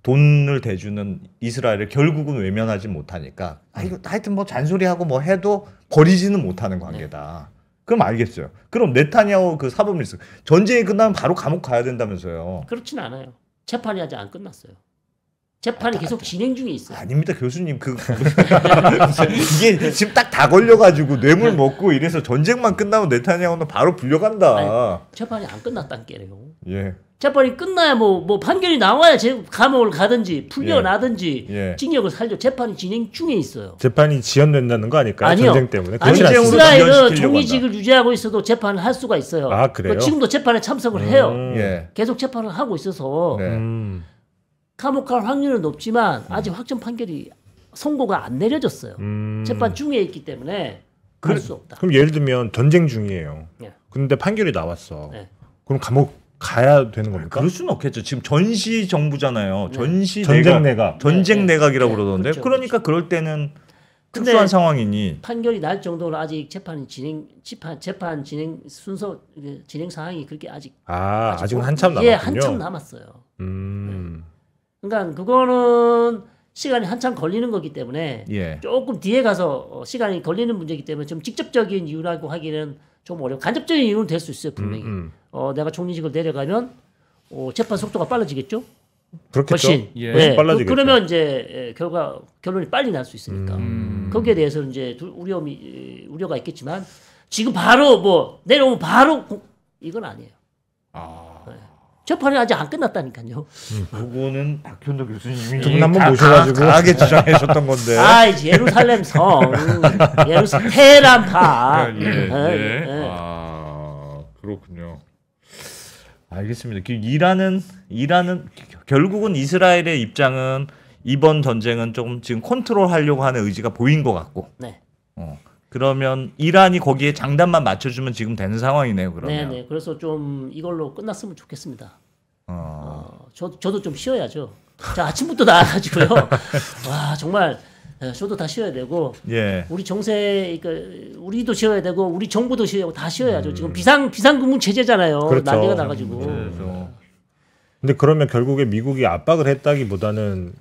Speaker 2: 돈을 대주는 이스라엘을 결국은 외면하지 못하니까 아 이거 하여튼 뭐 잔소리하고 뭐 해도 버리지는 못하는 네. 관계다. 그럼 알겠어요. 그럼 네타냐후 그 사법 리스 전쟁이 끝나면 바로 감옥 가야 된다면서요.
Speaker 3: 그렇진 않아요. 재판이 아직 안 끝났어요. 재판이 아, 계속 진행 중에 있어요.
Speaker 2: 아닙니다, 교수님. 그, 그 이게 지금 딱 다 걸려가지고 뇌물 먹고 이래서 전쟁만 끝나면 네타냐후는 바로 불려간다. 아니,
Speaker 3: 재판이 안 끝났단 게래요. 예. 재판이 끝나야 뭐, 뭐 판결이 나와야 제 감옥을 가든지 풀려나든지 예. 예. 징역을 살려 재판이 진행 중에 있어요.
Speaker 1: 재판이 지연된다는 거 아닐까요? 아니요. 전쟁 때문에. 아니, 이스라엘은 종이직을
Speaker 3: 유지하고 있어도 재판을 할 수가 있어요. 아, 그래요? 그러니까 지금도 재판에 참석을 음, 해요. 예. 계속 재판을 하고 있어서. 네. 음. 감옥 갈 확률은 높지만 아직 확정 판결이 선고가 안 내려졌어요. 음. 재판 중에 있기 때문에
Speaker 1: 그럴 수 없다. 그럼 예를 들면 전쟁 중이에요. 예. 근데 판결이 나왔어. 예. 그럼 감옥 가야 되는 겁니까? 그럴 수는
Speaker 2: 없겠죠. 지금 전시 정부잖아요. 네. 전시 전쟁 내각, 전쟁 네, 네. 내각이라고 네. 그러던데. 그렇죠, 그러니까 그렇죠. 그럴 때는 특수한 상황이니
Speaker 3: 판결이 날 정도로 아직 재판이 진행 재판 재판 진행 순서 진행 상황이 그렇게 아직
Speaker 2: 아 아직 은 뭐 한참 예, 남았군요. 예, 한참
Speaker 3: 남았어요.
Speaker 4: 음. 네.
Speaker 3: 그러니까 그거는 시간이 한참 걸리는 거기 때문에 예. 조금 뒤에 가서 어, 시간이 걸리는 문제이기 때문에 좀 직접적인 이유라고 하기는 좀 어려워. 간접적인 이유는 될 수 있어요 분명히. 음, 음. 어, 내가 총리직을 내려가면 어, 재판 속도가 빨라지겠죠.
Speaker 4: 그렇겠죠. 훨씬, 예. 훨씬 그, 빨라지겠죠. 그, 러면
Speaker 3: 이제 예, 결과 결론이 빨리 날 수 있으니까 음. 거기에 대해서 이제 우려미 예, 우려가 있겠지만 지금 바로 뭐 내려오면 바로 고, 이건 아니에요. 아. 재판이 아직 안 끝났다니까요.
Speaker 2: 음, 그거는 박현도 교수님이 등남문 모셔가지고 강하게 주장하셨던 건데. 아, 예루살렘 성, 예루살렘 테란파. 예, 예, 예. 예. 아, 그렇군요. 알겠습니다. 이라는 그 이라는 결국은 이스라엘의 입장은 이번 전쟁은 조금 지금 컨트롤하려고 하는 의지가 보인 것 같고. 네. 어. 그러면 이란이 거기에 장단만 맞춰주면 지금 되는 상황이네요. 그러면. 네네.
Speaker 3: 네. 그래서 좀 이걸로 끝났으면 좋겠습니다. 어... 어, 저 저도 좀 쉬어야죠. 자 아침부터 나와가지고요. 와 정말 예, 저도 다 쉬어야 되고 예. 우리 정세 그러니까 우리도 쉬어야 되고 우리 정부도 쉬어야 되고 다 쉬어야죠. 음. 지금 비상 비상근무 체제잖아요. 그렇죠. 난리가 나가지고. 그렇
Speaker 1: 음, 네, 근데 그러면 결국에 미국이 압박을 했다기보다는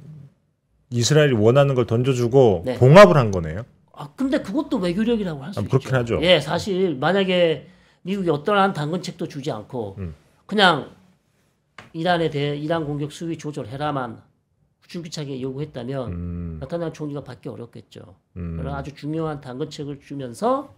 Speaker 1: 이스라엘이 원하는 걸 던져주고 네. 봉합을 한 거네요.
Speaker 3: 아 근데 그것도 외교력이라고 할수 아,
Speaker 1: 있죠. 그렇긴 하죠. 예,
Speaker 3: 사실 만약에 미국이 어떠한 당근책도 주지 않고 음. 그냥 이란에 대해 이란 공격 수위 조절해라만 줄기차게 요구했다면 음. 나타난 총리가 받기 어렵겠죠. 음. 그런 아주 중요한 당근책을 주면서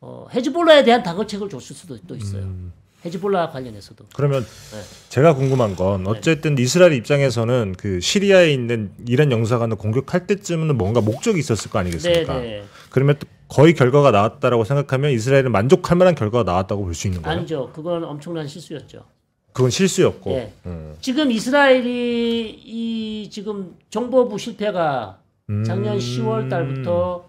Speaker 3: 어, 헤즈볼라에 대한 당근책을 줬을 수도 또 있어요. 음. 헤즈볼라 관련해서도. 그러면 네.
Speaker 1: 제가 궁금한 건 네. 어쨌든 네. 이스라엘 입장에서는 그 시리아에 있는 이란 영사관을 공격할 때쯤은 뭔가 목적이 있었을 거 아니겠습니까? 네, 네. 그러면 거의 결과가 나왔다라고 생각하면 이스라엘은 만족할 만한 결과가 나왔다고 볼 수 있는 거예요?
Speaker 3: 아니죠. 그건 엄청난 실수였죠.
Speaker 1: 그건 실수였고. 네. 음.
Speaker 3: 지금 이스라엘이 이 지금 정보부 실패가 작년 음... 10월 달부터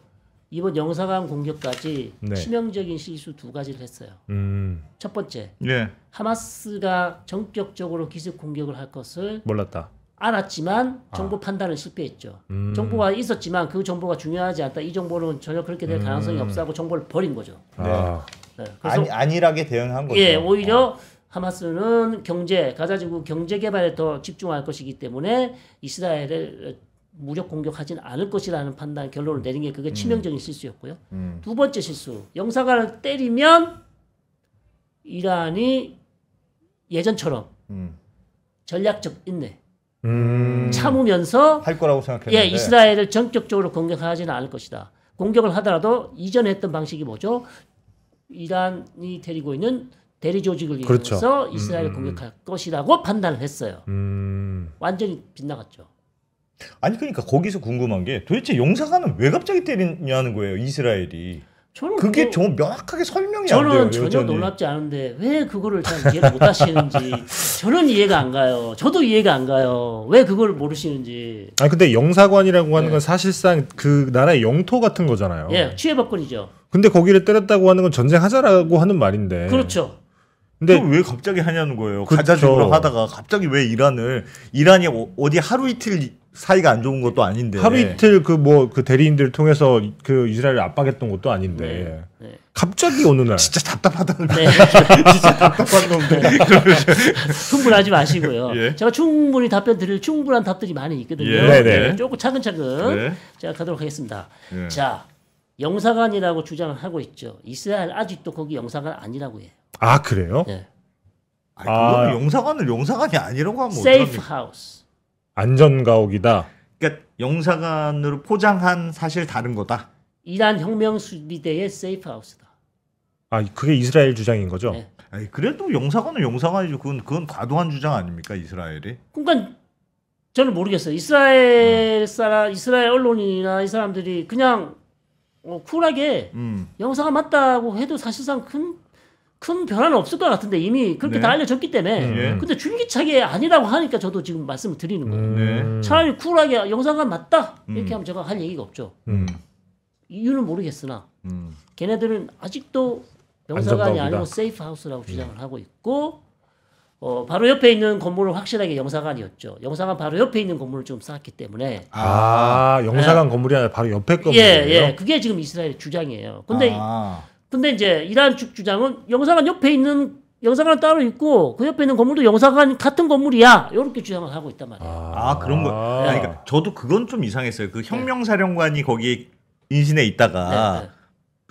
Speaker 3: 이번 영사관 공격까지 네. 치명적인 실수 두 가지를 했어요. 음. 첫 번째, 예. 하마스가 전격적으로 기습 공격을 할 것을 몰랐다. 알았지만 정보 아. 판단을 실패했죠. 음. 정보가 있었지만 그 정보가 중요하지 않다. 이 정보는 전혀 그렇게 될 음. 가능성이 없다고 정보를 버린 거죠. 네. 아.
Speaker 2: 네. 네 아니, 안일하게 대응한 거죠. 예,
Speaker 3: 오히려 아. 하마스는 경제 가자지구 경제 개발에 더 집중할 것이기 때문에 이스라엘을 무력 공격하진 않을 것이라는 판단 결론을 내린 게 그게 음. 치명적인 음. 실수였고요. 음. 두 번째 실수. 영사관을 때리면 이란이 예전처럼 음. 전략적 인내
Speaker 4: 음.
Speaker 3: 참으면서 할 거라고 생각했는데 예, 이스라엘을 전격적으로 공격하지는 않을 것이다. 공격을 하더라도 이전에 했던 방식이 뭐죠? 이란이 데리고 있는 대리 조직을 그렇죠. 이용해서 음, 이스라엘을 공격할 것이라고 판단을 했어요. 완전히 빗나갔죠.
Speaker 2: 아니 그러니까 거기서 궁금한 게 도대체 용사관은 왜 갑자기 때리냐는 거예요 이스라엘이. 저는 그게 뭐, 좀 명확하게
Speaker 3: 설명이 안 돼요. 저는 전혀 여전히. 놀랍지 않은데 왜 그거를 잘 이해를
Speaker 2: 못 하시는지
Speaker 3: 저는 이해가 안 가요. 저도 이해가 안 가요. 왜 그걸 모르시는지.
Speaker 1: 아 근데 영사관이라고 하는 네. 건 사실상 그 나라의 영토 같은 거잖아요.
Speaker 2: 예, 취해법권이죠.
Speaker 1: 근데 거기를 때렸다고 하는 건 전쟁하자라고 하는
Speaker 2: 말인데. 그렇죠. 근데 왜 갑자기 하냐는 거예요. 그쵸. 가자주로 하다가 갑자기 왜 이란을 이란이 어디 하루 이틀 사이가 안 좋은 것도 아닌데 하루 이틀
Speaker 1: 그 뭐그 뭐그대리인들 통해서 그 이스라엘을 압박했던 것도 아닌데 네. 네. 갑자기 어느 날 진짜 답답하다는 네. 진짜 답답한 건데 네. 흥분하지
Speaker 3: 마시고요. 예. 제가 충분히 답변 드릴 충분한 답들이 많이 있거든요. 예. 예 조금 차근차근 네. 제가 가도록 하겠습니다. 예. 자 영사관이라고 주장을 하고 있죠. 이스라엘 아직도 거기 영사관 아니라고 해.
Speaker 2: 아 그래요? 예. 아 아. 용사관을 용사관이 아니라고 하면 세이프
Speaker 3: 하우스.
Speaker 2: 안전가옥이다. 그러니까 용사관으로 포장한 사실 다른 거다.
Speaker 3: 이란 혁명 수비대의 세이프 하우스다.
Speaker 2: 아 그게 이스라엘 주장인 거죠? 네. 아니, 그래도 용사관은 용사관이죠. 그건 그건 과도한 주장 아닙니까 이스라엘이?
Speaker 3: 그러니까 저는 모르겠어요. 이스라엘 사람, 음. 이스라엘 언론이나 이 사람들이 그냥 어, 쿨하게 음. 영사가 맞다고 해도 사실상 큰큰 변화는 없을 것 같은데 이미 그렇게 네. 다 알려졌기 때문에 음. 네. 근데 줄기차게 아니라고 하니까 저도 지금 말씀을 드리는 거예요
Speaker 4: 음. 네. 차라리
Speaker 3: 쿨하게 영상관 맞다 음. 이렇게 음. 하면 제가 할 얘기가 없죠 음. 이유는 모르겠으나 음. 걔네들은 아직도 영사관이 아니고 세이프 하우스라고 주장을 하고 있고 어, 바로 옆에 있는 건물은 확실하게 영사관이었죠. 영사관 바로 옆에 있는 건물을 좀 쌓았기 때문에. 아,
Speaker 1: 아 영사관 네. 건물이 아니라 바로 옆에 예, 건물이에요? 예, 예.
Speaker 3: 그게 지금 이스라엘 주장이에요. 근데 아. 근데 이제 이란한 주장은 영사관 옆에 있는 영사관 따로 있고 그 옆에 있는 건물도 영사관 같은 건물이야 이렇게 주장을 하고 있단 말이에요. 아,
Speaker 2: 아 그런 거. 아, 그러니까 저도 그건 좀 이상했어요. 그 혁명사령관이 네. 거기 인신에 있다가 네네. 네.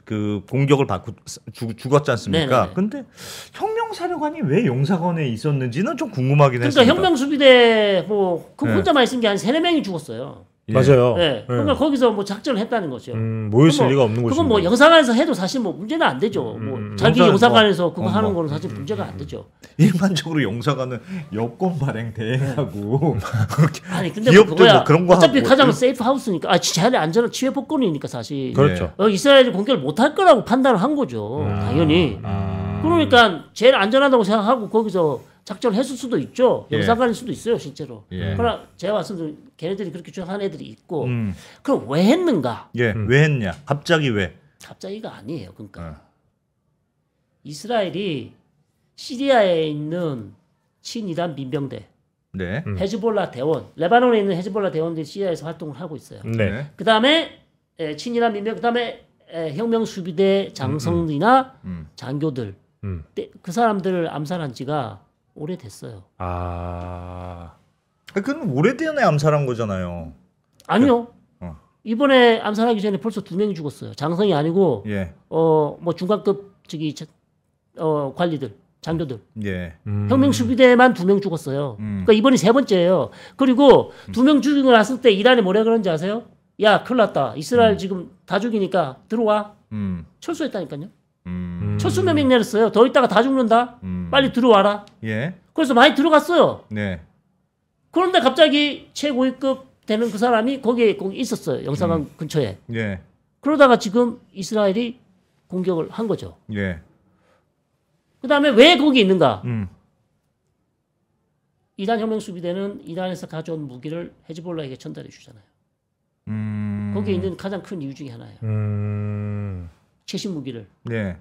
Speaker 2: 그 공격을 받고 죽, 죽었지 않습니까? 네네. 네, 근데 혁명사령관이 왜 영사관에 있었는지는 좀 궁금하긴 그러니까 했어요 그러니까
Speaker 3: 혁명수비대 뭐 그 혼자만 있은 게한 세네 명이 죽었어요.
Speaker 2: 예. 맞아요. 네. 예. 예. 그러면
Speaker 3: 그러니까 거기서 뭐 작전을 했다는 거죠. 음, 모였을 리가 뭐, 없는 거죠. 그건 뭐 영상관에서 해도 사실 뭐 문제는 안 되죠. 음, 뭐 음, 음. 자기 영사관에서 뭐 그거 어, 하는 뭐. 거는 사실 음, 문제가 안 되죠.
Speaker 2: 일반적으로 영사관은 여권 발행 대행하고 아니 근데 기업도 뭐, 뭐 그런 거 어차피 하고, 가장 그 세이프
Speaker 3: 하우스니까 아자연 안전은 취해 복권이니까 사실 그렇죠. 어, 이스라엘이 공격을 못 할 거라고 판단을 한 거죠. 음, 당연히. 아, 그러니까 제일 안전하다고 생각하고 거기서 작전을 했을 수도 있죠. 예. 영상관일 수도 있어요, 실제로. 예. 그러나 제가 말씀드린 걔네들이 그렇게 주장하는 애들이 있고, 음. 그럼 왜 했는가?
Speaker 2: 예, 음. 왜 했냐? 갑자기 왜?
Speaker 3: 갑자기가 아니에요. 그러니까 어. 이스라엘이 시리아에 있는 친이란 민병대, 네. 음. 헤즈볼라 대원, 레바논에 있는 헤즈볼라 대원들이 시리아에서 활동을 하고 있어요. 네. 네. 그 다음에 예, 친이란 민병, 그 다음에 예, 혁명 수비대 음, 음. 장성이나 음. 장교들, 그 사람들을 암살한 지가 오래됐어요.
Speaker 2: 아. 그건 오래전 암살한 거잖아요. 아니요. 어.
Speaker 3: 이번에 암살하기 전에 벌써 두 명이 죽었어요. 장성이 아니고
Speaker 2: 예. 어뭐 중간급
Speaker 3: 저기 어 관리들 장교들.
Speaker 4: 예. 음. 혁명
Speaker 3: 수비대만 두 명 죽었어요. 음. 그러니까 이번이 세 번째예요. 그리고 음. 두명 죽이고 났을 때 이란이 뭐라 그러는지 아세요? 야, 큰일 났다. 이스라엘 음. 지금 다 죽이니까 들어와. 음. 철수했다니까요. 음. 첫 수명명 내렸어요. 더 있다가 다 죽는다. 음. 빨리 들어와라. 예. 그래서 많이 들어갔어요. 네. 그런데 갑자기 최고위급 되는 그 사람이 거기에 거기 있었어요. 영상관 음.
Speaker 4: 근처에. 예.
Speaker 3: 그러다가 지금 이스라엘이 공격을 한 거죠. 예. 그 다음에 왜 거기 있는가? 음. 이란 혁명 수비대는 이란에서 가져온 무기를 헤즈볼라에게 전달해 주잖아요. 음. 거기에 있는 가장 큰 이유 중에 하나예요.
Speaker 4: 음. 최신 무기를. 네.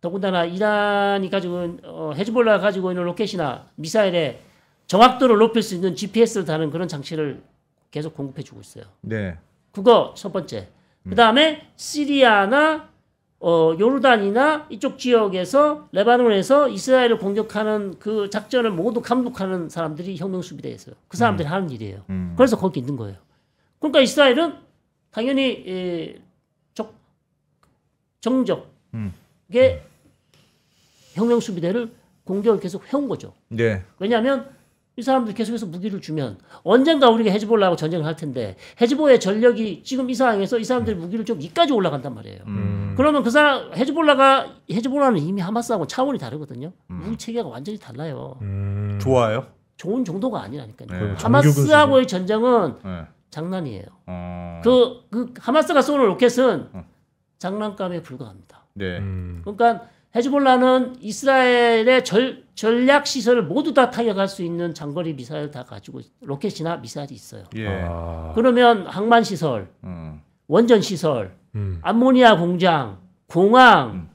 Speaker 3: 더군다나 이란이 가지고 는 어, 헤즈볼라 가지고 있는 로켓이나 미사일에 정확도를 높일 수 있는 GPS를 다는 그런 장치를 계속 공급해 주고 있어요. 네. 그거 첫 번째. 그 다음에 음. 시리아나 어, 요르단이나 이쪽 지역에서 레바논에서 이스라엘을 공격하는 그 작전을 모두 감독하는 사람들이 혁명수비대에서요. 그 사람들이 음. 하는 일이에요. 음. 그래서 거기 있는 거예요. 그러니까 이스라엘은 당연히 에, 정적 이게 음. 혁명 수비대를 공격을 계속 해온 거죠. 네. 왜냐하면 이 사람들 계속해서 무기를 주면 언젠가 우리가 해지볼라고 전쟁을 할 텐데 해지보의 전력이 지금 이 상황에서 이 사람들이 음. 무기를 좀 이까지 올라간단 말이에요. 음. 그러면 그 사람 해지볼라가해지볼라는 이미 하마스하고 차원이 다르거든요. 음. 무기 체계가 완전히 달라요.
Speaker 2: 음. 좋아요?
Speaker 3: 좋은 정도가 아니라니까요. 네, 하마스하고의 전쟁은 네. 장난이에요. 어... 그, 그 하마스가 쏘는 로켓은 어. 장난감에 불과합니다.
Speaker 4: 네. 음.
Speaker 3: 그러니까 헤즈볼라는 이스라엘의 절, 전략 시설을 모두 다 타격할 수 있는 장거리 미사일 다 가지고 로켓이나 미사일이 있어요. 예. 아. 그러면 항만 시설, 음. 원전 시설, 음. 암모니아 공장, 공항, 음.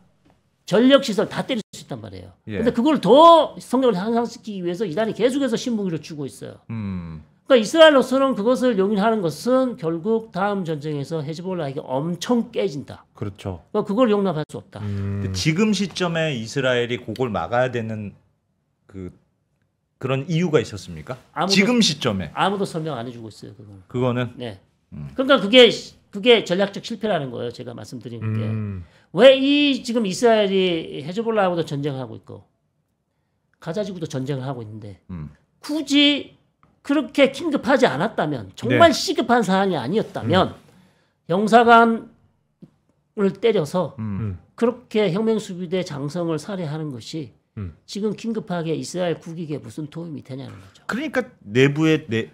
Speaker 3: 전력 시설 다 때릴 수 있단 말이에요. 그런데 예. 그걸 더 성능을 향상시키기 위해서 이란이 계속해서 신무기를 주고 있어요. 음. 그러니까 이스라엘로서는 그것을 용인하는 것은 결국 다음 전쟁에서 헤즈볼라에게 엄청 깨진다. 그렇죠. 그러니까 그걸 용납할 수 없다.
Speaker 2: 음... 지금 시점에 이스라엘이 그걸 막아야 되는 그 그런 이유가 있었습니까? 아무도, 지금 시점에
Speaker 3: 아무도 설명 안 해주고 있어요. 그건.
Speaker 2: 그거는. 네.
Speaker 3: 음. 그러니까 그게 그게 전략적 실패라는 거예요. 제가 말씀드리는 음. 왜이 지금 이스라엘이 헤즈볼라하고도 전쟁하고 있고 가자지구도 전쟁을 하고 있는데 음. 굳이 그렇게 긴급하지 않았다면 정말 네. 시급한 사항이 아니었다면 음. 영사관을 때려서 음. 음. 그렇게 혁명수비대 장성을 살해하는 것이 음. 지금 긴급하게 이스라엘 국익에 무슨 도움이 되냐는
Speaker 2: 거죠. 그러니까 내부의 내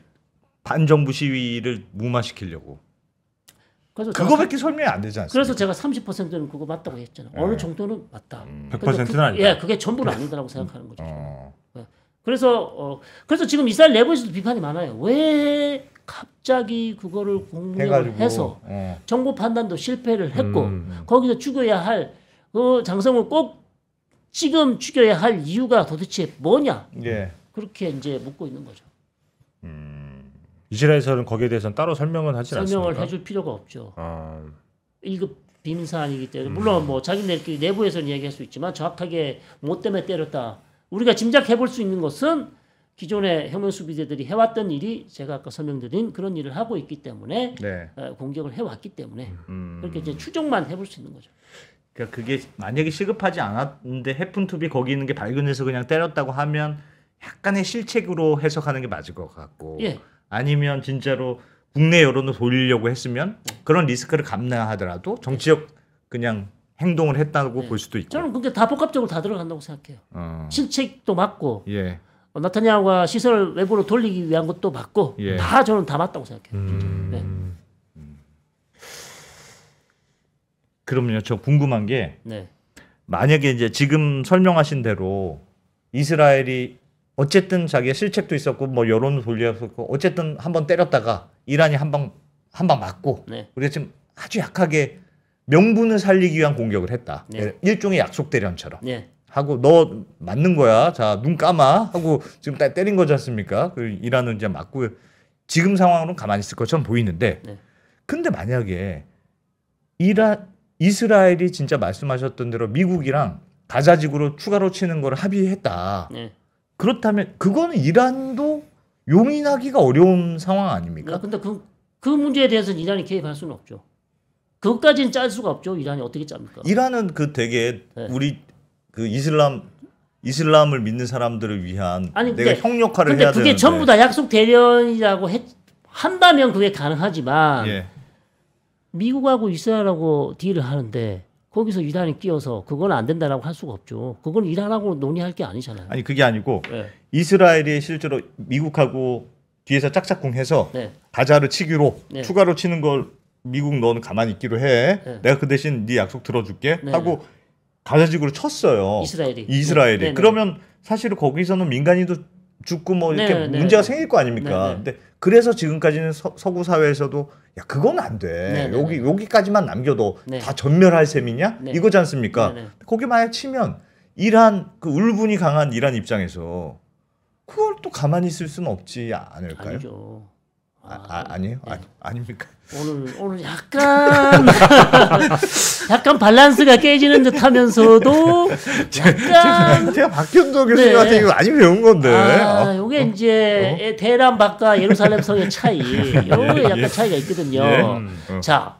Speaker 2: 반정부 시위를 무마시키려고. 그래서 그거밖에 설명이 안 되지 않습니까?
Speaker 3: 그래서 제가 30%는 그거 맞다고 했잖아요. 네. 어느 정도는 맞다. 100%는 음. 그러니까 그 아니다. 예, 그게 전부는 아니다라고 생각하는 거죠. 어. 그래서 어, 그래서 지금 이스라엘 내부에서도 비판이 많아요. 왜 갑자기 그거를 공격을 해서 예. 정보 판단도 실패를 했고 음. 음. 거기서 죽여야 할그 어, 장성을 꼭 지금 죽여야 할 이유가 도대체 뭐냐? 예. 그렇게 이제 묻고 있는 거죠.
Speaker 1: 음. 이스라엘에서는 거기에 대해서는 따로 설명은 하지 않습니까? 설명을 해줄
Speaker 3: 필요가 없죠. 아. 이거 비민 사안이기 때문에 음. 물론 뭐 자기네끼리 내부에서는 얘기할 수 있지만 정확하게 뭐 때문에 때렸다. 우리가 짐작해 볼 수 있는 것은 기존의 혁명 수비대들이 해왔던 일이 제가 아까 설명드린 그런 일을 하고 있기 때문에 네. 어, 공격을 해왔기 때문에 음. 그렇게 이제 추정만 해볼 수 있는 거죠.
Speaker 2: 그러니까 그게 만약에 시급하지 않았는데 해픈투비 거기 있는 게 발견해서 그냥 때렸다고 하면 약간의 실책으로 해석하는 게 맞을 것 같고 예. 아니면 진짜로 국내 여론을 돌리려고 했으면 네. 그런 리스크를 감내하더라도 정치적 그냥 행동을 했다고 네. 볼 수도 있고.
Speaker 3: 저는 그게 다 복합적으로 다 들어간다고 생각해요. 어. 실책도 맞고, 예. 어, 나타냐와 시선을 외부로 돌리기 위한 것도 맞고, 예. 다 저는 다 맞다고 생각해요. 음... 네. 음.
Speaker 2: 그럼요. 저 궁금한 게 네. 만약에 이제 지금 설명하신 대로 이스라엘이 어쨌든 자기의 실책도 있었고 뭐 여론도 돌렸었 어쨌든 한번 때렸다가 이란이 한 방 한방 한방 맞고 네. 우리가 지금 아주 약하게 명분을 살리기 위한 공격을 했다. 예. 일종의 약속 대련처럼. 예. 하고 너 맞는 거야. 자, 눈 감아 하고 지금 딱 때린 거지 않습니까? 그이란는 이제 맞고 지금 상황으로는 가만히 있을 것처럼 보이는데 네. 근데 만약에 이란 이스라엘이 진짜 말씀하셨던 대로 미국이랑 가자지구로 추가로 치는 걸 합의했다. 네. 그렇다면 그거는 이란도 용인하기가 어려운 상황 아닙니까? 야, 아, 근데 그, 그 문제에 대해서는 이란이
Speaker 3: 개입할 수는 없죠. 그것까지는 짤 수가 없죠. 이란이 어떻게 짭니까?
Speaker 2: 이란은 그 되게 네. 우리 그 이슬람 이슬람을 믿는 사람들을 위한 아니, 내가 형 역할을 해야 되는데. 전부 다
Speaker 3: 약속 대련이라고 했, 한다면 그게 가능하지만 예. 미국하고 이스라엘하고 딜을 하는데 거기서 이란이 끼어서 그건 안 된다라고 할 수가 없죠. 그건 이란하고 논의할 게
Speaker 2: 아니잖아요. 아니 그게 아니고 네. 이스라엘이 실제로 미국하고 뒤에서 짝짝꿍해서 네. 가자를 치기로 네. 추가로 치는 걸 미국 넌 가만히 있기로 해. 네. 내가 그 대신 네 약속 들어줄게 네, 하고 가자지구로 쳤어요. 이스라엘이. 이스라엘이. 네, 네, 네. 그러면 사실 은 거기서는 민간인도 죽고 뭐 이렇게 문제가 생길 거 아닙니까? 근데 그래서 지금까지는 서, 구 사회에서도 야 그건 안 돼. 여기 여기까지만 남겨도 다 전멸할 셈이냐? 이거지 않습니까? 거기 만약 치면 이란 그 울분이 강한 이란 입장에서 그걸 또 가만히 있을 수는 없지 않을까요? 아니죠. 아, 아, 아니에요? 아, 네. 아, 아닙니까? 오늘 오늘 약간 약간 밸런스가
Speaker 3: 깨지는 듯하면서도 약간 제가
Speaker 4: 박현도
Speaker 2: 교수님한테 네. 이거 많이 배운 건데 아,
Speaker 3: 이게 어? 어? 이제 어? 대란박과 예루살렘성의 차이 예, 요게 약간 예. 차이가 있거든요. 예. 음. 어. 자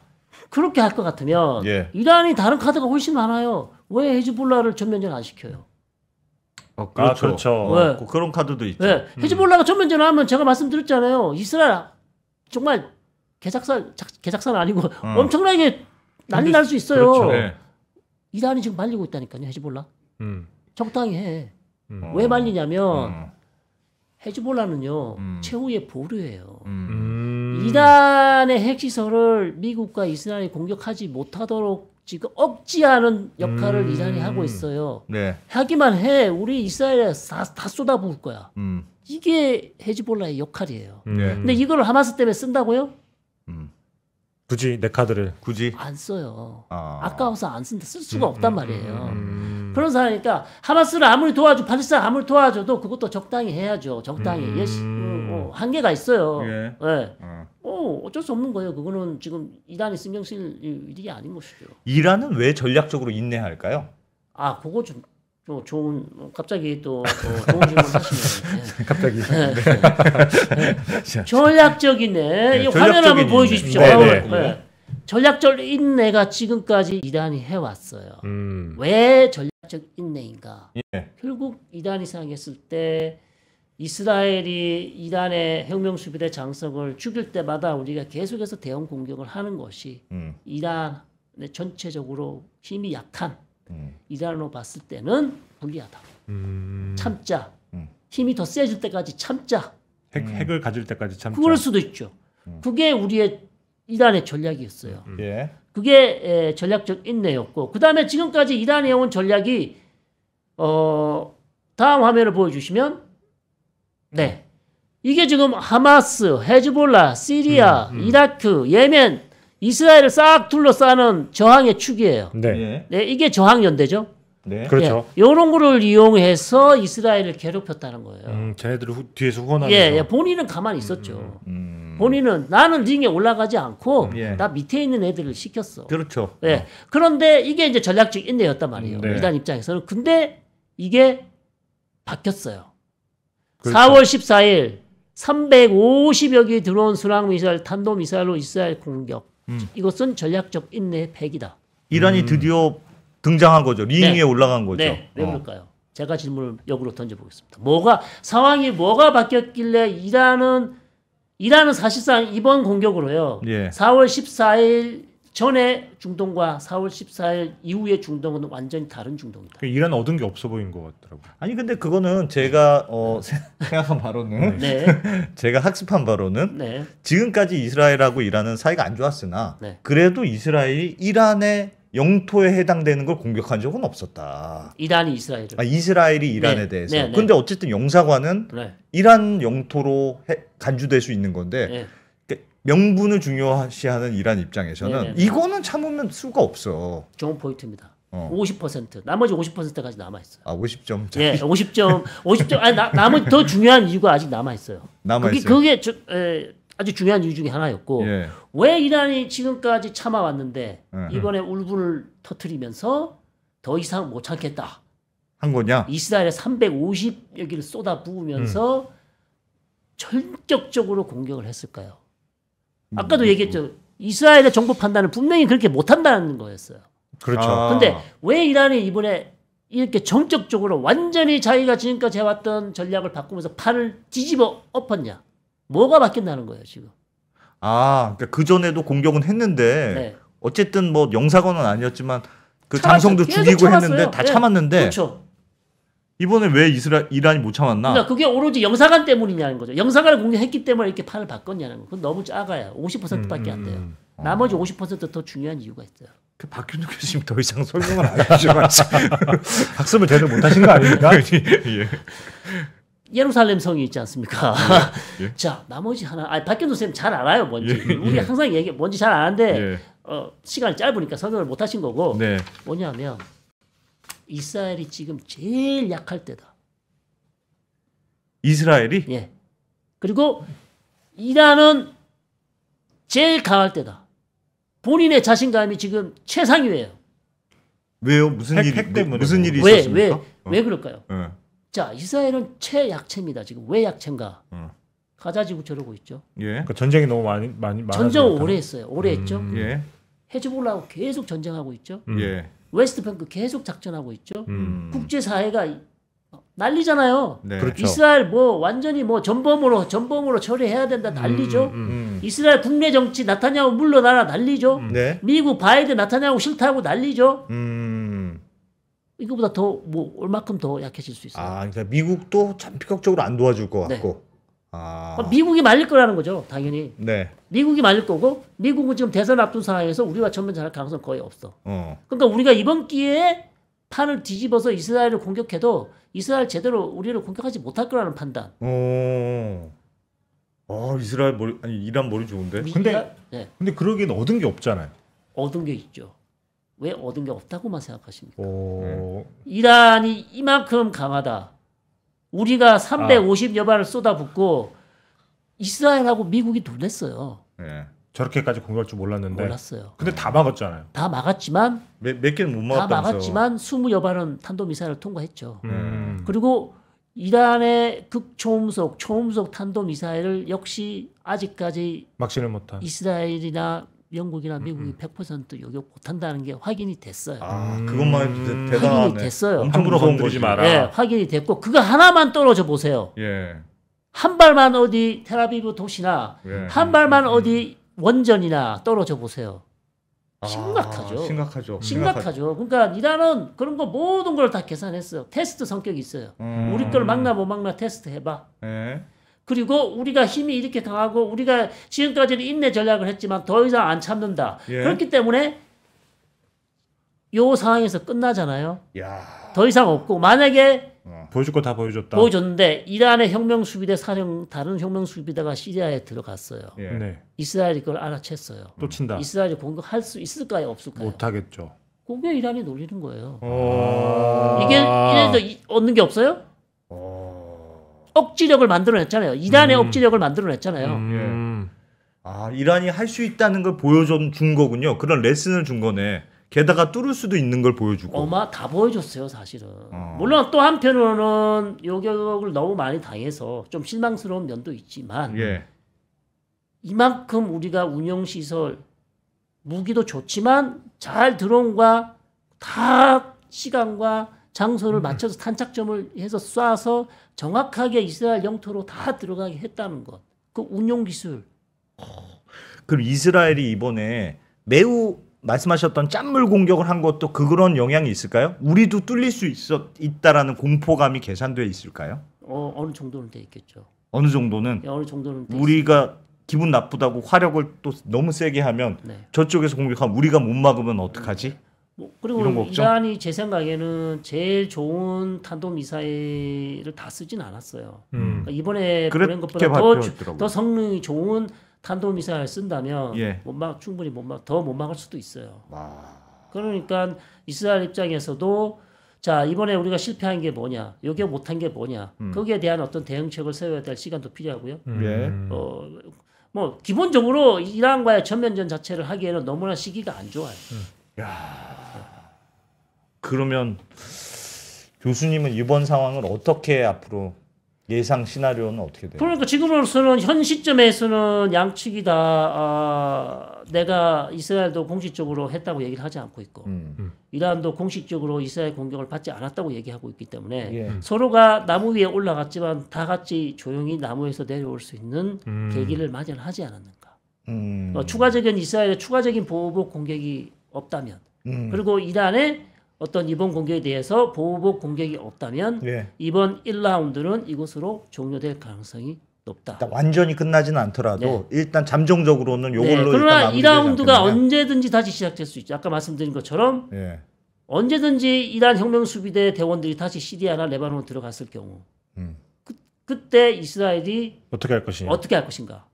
Speaker 3: 그렇게 할 것 같으면 예. 이란이 다른 카드가 훨씬 많아요. 왜 헤즈볼라를 전면전 안 시켜요?
Speaker 2: 어, 그렇죠. 아, 그렇죠. 네. 그런 카드도 있죠. 네. 헤즈볼라가
Speaker 3: 전면전하면 제가 말씀드렸잖아요. 이스라엘 정말 개작살 개작살 아니고 어. 엄청나게 난리 날 수 있어요. 그렇죠. 네. 이란이 지금 말리고 있다니까요. 헤지볼라. 음. 적당히 해. 음. 왜 말리냐면 음. 헤지볼라는요 음. 최후의 보루예요.
Speaker 4: 음.
Speaker 3: 이란의 핵시설을 미국과 이스라엘이 공격하지 못하도록 지금 억지하는 역할을 이란이 하고 있어요. 네. 하기만 해. 우리 이스라엘에 다, 다 쏟아부을 거야. 이게 헤지볼라의 역할이에요. 네. 근데 이걸 하마스 때문에 쓴다고요?
Speaker 1: 굳이 내 카드를 굳이 안 써요. 아.
Speaker 3: 아까워서 안 쓴다. 쓸 수가 음, 없단 음, 말이에요. 음, 음. 그런 상황이니까 하마스를 아무리 도와줘 팔레스타 아무리 도와줘도 그것도 적당히 해야죠. 적당히 음. 예,
Speaker 2: 어, 한계가 있어요. 예. 네. 어.
Speaker 3: 어. 어쩔 수 없는 거예요. 그거는 지금 이란이 신경 쓸 일이 아닌 것이죠.
Speaker 2: 이란은 왜 전략적으로 인내할까요?
Speaker 3: 아, 그거 좀또 좋은 뭐 갑자기 또, 또 좋은 질문 하시네요. 갑자기 예. 네. 예. 전략적인애 네, 이 화면 한번 보여주십시오. 네, 네. 전략적 인내가 지금까지 이단이 해왔어요. 음. 왜 전략적 인내인가? 예. 결국 이단이 상했을 때 이스라엘이 이단의 혁명 수비대 장성을 죽일 때마다 우리가 계속해서 대형 공격을 하는 것이 음. 이단의 전체적으로 힘이 약한 음. 이으로 봤을 때는 불리하다.
Speaker 4: 음.
Speaker 3: 참자. 음. 힘이 더 세질 때까지
Speaker 1: 참자. 핵, 음. 핵을 가질 때까지 참자. 그럴
Speaker 3: 수도 있죠. 음. 그게 우리의 이란의 전략이었어요. 예. 그게 에, 전략적 인내였고 그 다음에 지금까지 이란이 해온 전략이 어, 다음 화면을 보여주시면 네 이게 지금 하마스, 헤즈볼라, 시리아, 음, 음. 이라크, 예멘 이스라엘을 싹 둘러싸는 저항의 축이에요. 네. 예. 네 이게 저항 연대죠. 네. 그렇죠. 예, 이런 거를 이용해서 이스라엘을 괴롭혔다는 거예요.
Speaker 1: 음, 쟤네들을 후, 뒤에서 후원하면서. 예, 예,
Speaker 3: 본인은 가만히 있었죠. 음, 음, 음. 본인은 나는 링에 올라가지 않고 음, 예. 나 밑에 있는 애들을 시켰어. 그렇죠. 예. 어. 그런데 이게 이제 전략적 인내였단 말이에요. 음, 네. 이단 입장에서는. 근데 이게 바뀌었어요. 그렇죠. 4월 14일 350여 개 들어온 순항 미사일, 탄도 미사일로 이스라엘 공격. 음. 이것은 전략적 인내의 팩이다
Speaker 2: 이란이 음. 드디어 등장한 거죠. 링 네. 위에 올라간 거죠. 네. 왜 어. 그럴까요? 제가
Speaker 3: 질문을 역으로 던져보겠습니다. 뭐가 상황이 뭐가 바뀌었길래 이란은 이란은 사실상 이번 공격으로요. 예. 4월 14일 전에 중동과 4월 14일 이후의 중동은 완전히 다른 중동이다.
Speaker 2: 그 이란 얻은 게 없어 보인 것같더라고 아니 근데 그거는 제가 어, 네. 생각한 바로는 네. 네. 제가 학습한 바로는 네. 지금까지 이스라엘하고 이란은 사이가 안 좋았으나 네. 그래도 이스라엘이 이란의 영토에 해당되는 걸 공격한 적은 없었다.
Speaker 3: 이란이 이스라엘을. 아,
Speaker 2: 이스라엘이 네. 이란에 대해서. 근데 어쨌든 영사관은 이란 영토로 해, 간주될 수 있는 건데 명분을 중요시하는 이란 입장에서는 네네. 이거는 참으면 수가 없어. 좋은 포인트입니다. 어.
Speaker 3: 50% 나머지 50%까지
Speaker 2: 남아 있어요. 아 50점.
Speaker 3: 예, 50점, 50점. 아니 나, 나머더 중요한 이유가 아직 남아 있어요. 남아 있어요. 그게, 저, 에, 아주 중요한 이유 중에 하나였고 예. 왜 이란이 지금까지 참아왔는데 음. 이번에 울분을 터트리면서 더 이상 못 참겠다. 한 거냐? 이스라엘에 350여기를 쏟아 부으면서 음. 전격적으로 공격을 했을까요? 아까도 음, 음, 얘기했죠. 음. 이스라엘의 정부 판단을 분명히 그렇게 못한다는 거였어요.
Speaker 4: 그렇죠. 아. 근데
Speaker 3: 왜 이란이 이번에 이렇게 전격적으로 완전히 자기가 지금까지 해왔던 전략을 바꾸면서 판을 뒤집어 엎었냐? 뭐가 바뀐다는 거예요, 지금?
Speaker 2: 아, 그러니까 그 전에도 공격은 했는데 네. 어쨌든 뭐 영사건은 아니었지만 그 참았죠. 장성도 죽이고 했는데 다 네. 참았는데 그렇죠. 이번에 왜 이스라 이란이 못 참았나? 그러니까
Speaker 3: 그게 오로지 영사관 때문이냐는 거죠. 영사관을 공격했기 때문에 이렇게 판을 바꿨냐는 거. 그건 너무 작아요. 50%밖에 안 돼요. 음, 음. 나머지 50%더 중요한 이유가 있어요. 그 박균도 교수님 더 이상 설명을
Speaker 4: 안해주셔가 학습을 제대로 못하신 거 아닙니까?
Speaker 1: 예.
Speaker 3: 예루살렘 성이 있지 않습니까? 예, 예. 자, 나머지 하나, 아, 박현도 선생님 잘 알아요, 뭔지. 예, 예, 우리 항상 얘기, 뭔지 잘 아는데, 예. 어, 시간이 짧으니까 설명을 못 하신 거고, 네. 뭐냐면, 이스라엘이 지금 제일 약할 때다.
Speaker 2: 이스라엘이? 예.
Speaker 3: 그리고 이란은 제일 강할 때다. 본인의 자신감이 지금 최상위예요.
Speaker 2: 왜요? 무슨 핵, 일이 핵 때문에 무슨 일이 왜, 있었습니까? 왜, 어. 왜 그럴까요? 어.
Speaker 3: 자, 이스라엘은 최약체입니다. 지금 왜 약체인가? 어. 가자 지구 저러고 있죠.
Speaker 1: 예. 그러니까 전쟁이 너무 많이 많이 많아. 전쟁 오래 했어요. 오래 음, 했죠. 예.
Speaker 3: 해주볼라고 계속 전쟁하고 있죠. 예. 음. 예. 웨스트뱅크 계속 작전하고 있죠. 음. 국제사회가 난리잖아요. 네. 그렇죠. 이스라엘 뭐 완전히 뭐 전범으로 전범으로 처리해야 된다 음, 난리죠. 음, 음, 이스라엘 국내 정치 나타냐고 물러나라 난리죠. 음. 네. 미국 바이든 나타냐고 싫다고 난리죠. 음. 이거보다 더 뭐 얼마큼 더 약해질 수 있어요. 아,
Speaker 2: 그러니까 미국도 참 피격적으로 안 도와줄 것 네. 같고. 네.
Speaker 3: 아... 어, 미국이 말릴 거라는 거죠, 당연히. 네. 미국이 말릴 거고 미국은 지금 대선 앞둔 상황에서 우리와 전면 잘할 가능성 거의 없어. 어. 그러니까 우리가 이번 기회에 판을 뒤집어서 이스라엘을 공격해도 이스라엘 제대로 우리를 공격하지 못할 거라는 판단.
Speaker 2: 어. 어 이스라엘 머리 아니 이란 머리 좋은데. 미 근데 네. 근데 그러기엔 얻은
Speaker 1: 게 없잖아요. 얻은 게 있죠.
Speaker 3: 왜 얻은 게 없다고만 생각하십니까?
Speaker 1: 오... 네.
Speaker 3: 이란이 이만큼 강하다. 우리가 350여 아. 발을 쏟아붓고 이스라엘하고 미국이 놀랬어요.
Speaker 1: 예. 저렇게까지 공격할 줄 몰랐는데. 몰랐어요. 근데 다 막았잖아요. 다 막았지만 몇, 몇 개는 못 막았다면서. 다 막았지만
Speaker 3: 20여 발은 탄도 미사일을 통과했죠. 음. 음. 그리고 이란의 극초음속, 초음속 탄도 미사일을 역시 아직까지 막지를 못한 이스라엘이나 영국이나 음, 미국이 100% 음. 요격 못한다는 게 확인이 됐어요. 아, 음.
Speaker 1: 그것만 해도 대, 단하네 확인이
Speaker 2: 됐어요.
Speaker 4: 엄청 물어보지 마라. 예,
Speaker 3: 확인이 됐고 그거 하나만 떨어져 보세요. 예. 한 발만 어디 테라비브 도시나 예. 한 발만 음, 어디 원전이나 떨어져 보세요. 아, 심각하죠. 아,
Speaker 4: 심각하죠. 심각하죠.
Speaker 3: 그러니까 이란은 그런 거 모든 걸 다 계산했어요. 테스트 성격이 있어요. 음. 우리 걸 막나 못 막나 테스트 해봐. 예. 그리고 우리가 힘이 이렇게 강하고 우리가 지금까지는 인내 전략을 했지만 더 이상 안 참는다. 예. 그렇기 때문에 요 상황에서 끝나잖아요. 야. 더 이상 없고 만약에
Speaker 1: 어, 보여줄 거 다 보여줬다.
Speaker 3: 보여줬는데 이란의 혁명 수비대 사령 다른 혁명 수비대가 시리아에 들어갔어요. 예. 네. 이스라엘이 그걸 알아챘어요. 또 친다. 이스라엘이 공격할 수 있을까요, 없을까요?
Speaker 1: 못하겠죠.
Speaker 3: 그게 이란이 놀리는 거예요. 어.
Speaker 1: 이게
Speaker 2: 이래서
Speaker 3: 얻는 게 없어요? 억지력을 만들어냈잖아요. 이란의 음. 억지력을 만들어냈잖아요. 음.
Speaker 2: 예. 아 이란이 할 수 있다는 걸 보여준 준 거군요. 그런 레슨을 준 거네. 게다가 뚫을 수도 있는 걸 보여주고.
Speaker 3: 어마 다 보여줬어요 사실은. 어. 물론 또 한편으로는 요격을 너무 많이 당해서 좀 실망스러운 면도 있지만 예. 이만큼 우리가 운영 시설 무기도 좋지만 잘 드론과 다 시간과 장소를 음. 맞춰서 탄착점을 해서 쏴서 정확하게 이스라엘 영토로 다 들어가게 했다는 것. 그 운용 기술.
Speaker 2: 그럼 이스라엘이 이번에 매우 말씀하셨던 짠물 공격을 한 것도 그런 영향이 있을까요? 우리도 뚫릴 수 있었 있다라는 공포감이 계산돼 있을까요?
Speaker 3: 어, 어느 정도는 돼 있겠죠.
Speaker 2: 어느 정도는 예, 어느 정도는 우리가 기분 나쁘다고 화력을 또 너무 세게 하면 네. 저쪽에서 공격하면 우리가 못 막으면 어떡하지? 네. 뭐 그리고 이란이
Speaker 3: 제 생각에는 제일 좋은 탄도 미사일을 다 쓰진 않았어요. 음. 그러니까 이번에 그런 것보다 더, 주, 더 성능이 좋은 탄도 미사일 쓴다면 예. 못막 충분히 못막더 못 막을 수도 있어요. 와. 아. 그러니까 이스라엘 입장에서도 자 이번에 우리가 실패한 게 뭐냐, 요게 못한 게 뭐냐, 음. 거기에 대한 어떤 대응책을 세워야 될 시간도 필요하고요.
Speaker 2: 음. 예. 어,
Speaker 3: 뭐 기본적으로 이란과의 전면전 자체를 하기에는 너무나 시기가 안 좋아요.
Speaker 2: 음. 야 그러면 교수님은 이번 상황을 어떻게 앞으로 예상 시나리오는 어떻게 돼요? 그러니까
Speaker 3: 지금으로서는 현 시점에서는 양측이 다 아, 내가 이스라엘도 공식적으로 했다고 얘기를 하지 않고 있고 음. 음. 이란도 공식적으로 이스라엘 공격을 받지 않았다고 얘기하고 있기 때문에 예. 음. 서로가 나무 위에 올라갔지만 다 같이 조용히 나무에서 내려올 수 있는 음. 계기를 마련하지 않았는가. 음. 어, 추가적인 이스라엘의 추가적인 보복 공격이 없다면 음. 그리고 이란의 어떤 이번 공격에 대해서 보복 공격이 없다면 예. 이번 1라운드는 이곳으로 종료될 가능성이
Speaker 2: 높다. 완전히 끝나지는 않더라도 네. 일단 잠정적으로는 네, 요걸로 네. 그러나 2라운드가
Speaker 3: 언제든지 다시 시작될 수 있죠. 아까 말씀드린 것처럼 예. 언제든지 이란 혁명 수비대 대원들이 다시 시리아나 레바논 으로 들어갔을 경우 음. 그, 그때 이스라엘이
Speaker 1: 어떻게 할 어떻게
Speaker 3: 할 것인가.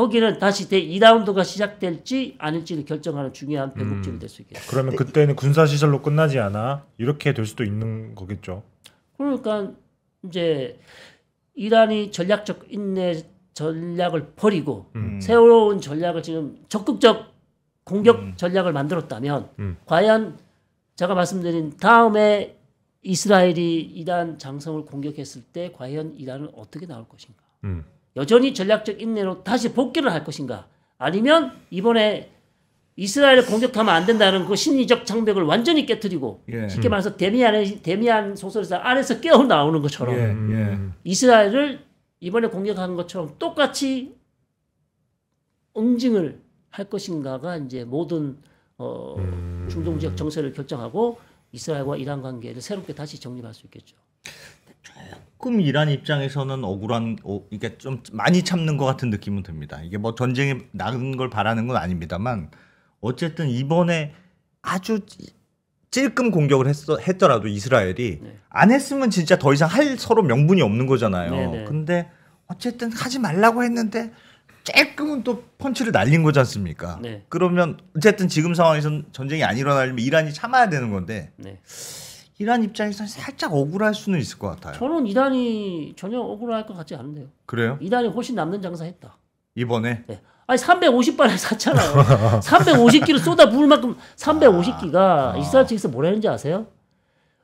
Speaker 3: 거기는 다시 제2라운드가 시작될지 아닐지를 결정하는 중요한 변곡점이 될 수
Speaker 1: 있겠죠. 그러면 네. 그때는 군사 시설로 끝나지 않아 이렇게 될 수도 있는 거겠죠.
Speaker 3: 그러니까 이제 이란이 전략적 인내 전략을 버리고 음. 새로운 전략을 지금 적극적 공격 음. 전략을 만들었다면 음. 과연 제가 말씀드린 다음에 이스라엘이 이란 장성을 공격했을 때 과연 이란은 어떻게 나올 것인가? 음. 여전히 전략적 인내로 다시 복귀를 할 것인가? 아니면 이번에 이스라엘을 공격하면 안 된다는 그 심리적 장벽을 완전히 깨뜨리고 예. 쉽게 음. 말해서 데미안의 데미안 소설에서 안에서 깨어 나오는 것처럼 예, 예. 이스라엘을 이번에 공격한 것처럼 똑같이 응징을 할 것인가가 이제 모든 어, 음. 중동 지역 정세를 결정하고 이스라엘과 이란 관계를 새롭게 다시 정립할 수 있겠죠.
Speaker 2: 조금 이란 입장에서는 억울한 어, 이게 좀 많이 참는 것 같은 느낌은 듭니다. 이게 뭐 전쟁이 나는 걸 바라는 건 아닙니다만 어쨌든 이번에 아주 찔끔 공격을 했어, 했더라도 이스라엘이 네. 안 했으면 진짜 더 이상 할 서로 명분이 없는 거잖아요. 네네. 네. 근데 어쨌든 하지 말라고 했는데 쬐끔은또 펀치를 날린 거지 않습니까? 네. 그러면 어쨌든 지금 상황에서는 전쟁이 안 일어나려면 이란이 참아야 되는 건데 네. 이란
Speaker 3: 입장에서는 살짝
Speaker 2: 억울할 수는 있을 것 같아요. 저는
Speaker 3: 이란이 전혀 억울할 것 같지 않은데요. 그래요? 이란이 훨씬 남는 장사했다.
Speaker 2: 이번에? 네.
Speaker 3: 아니 350발을 샀잖아요. 350기를 쏟아 부을 만큼 350기가 아, 아. 이스라엘 측에서 뭐라는지 아세요?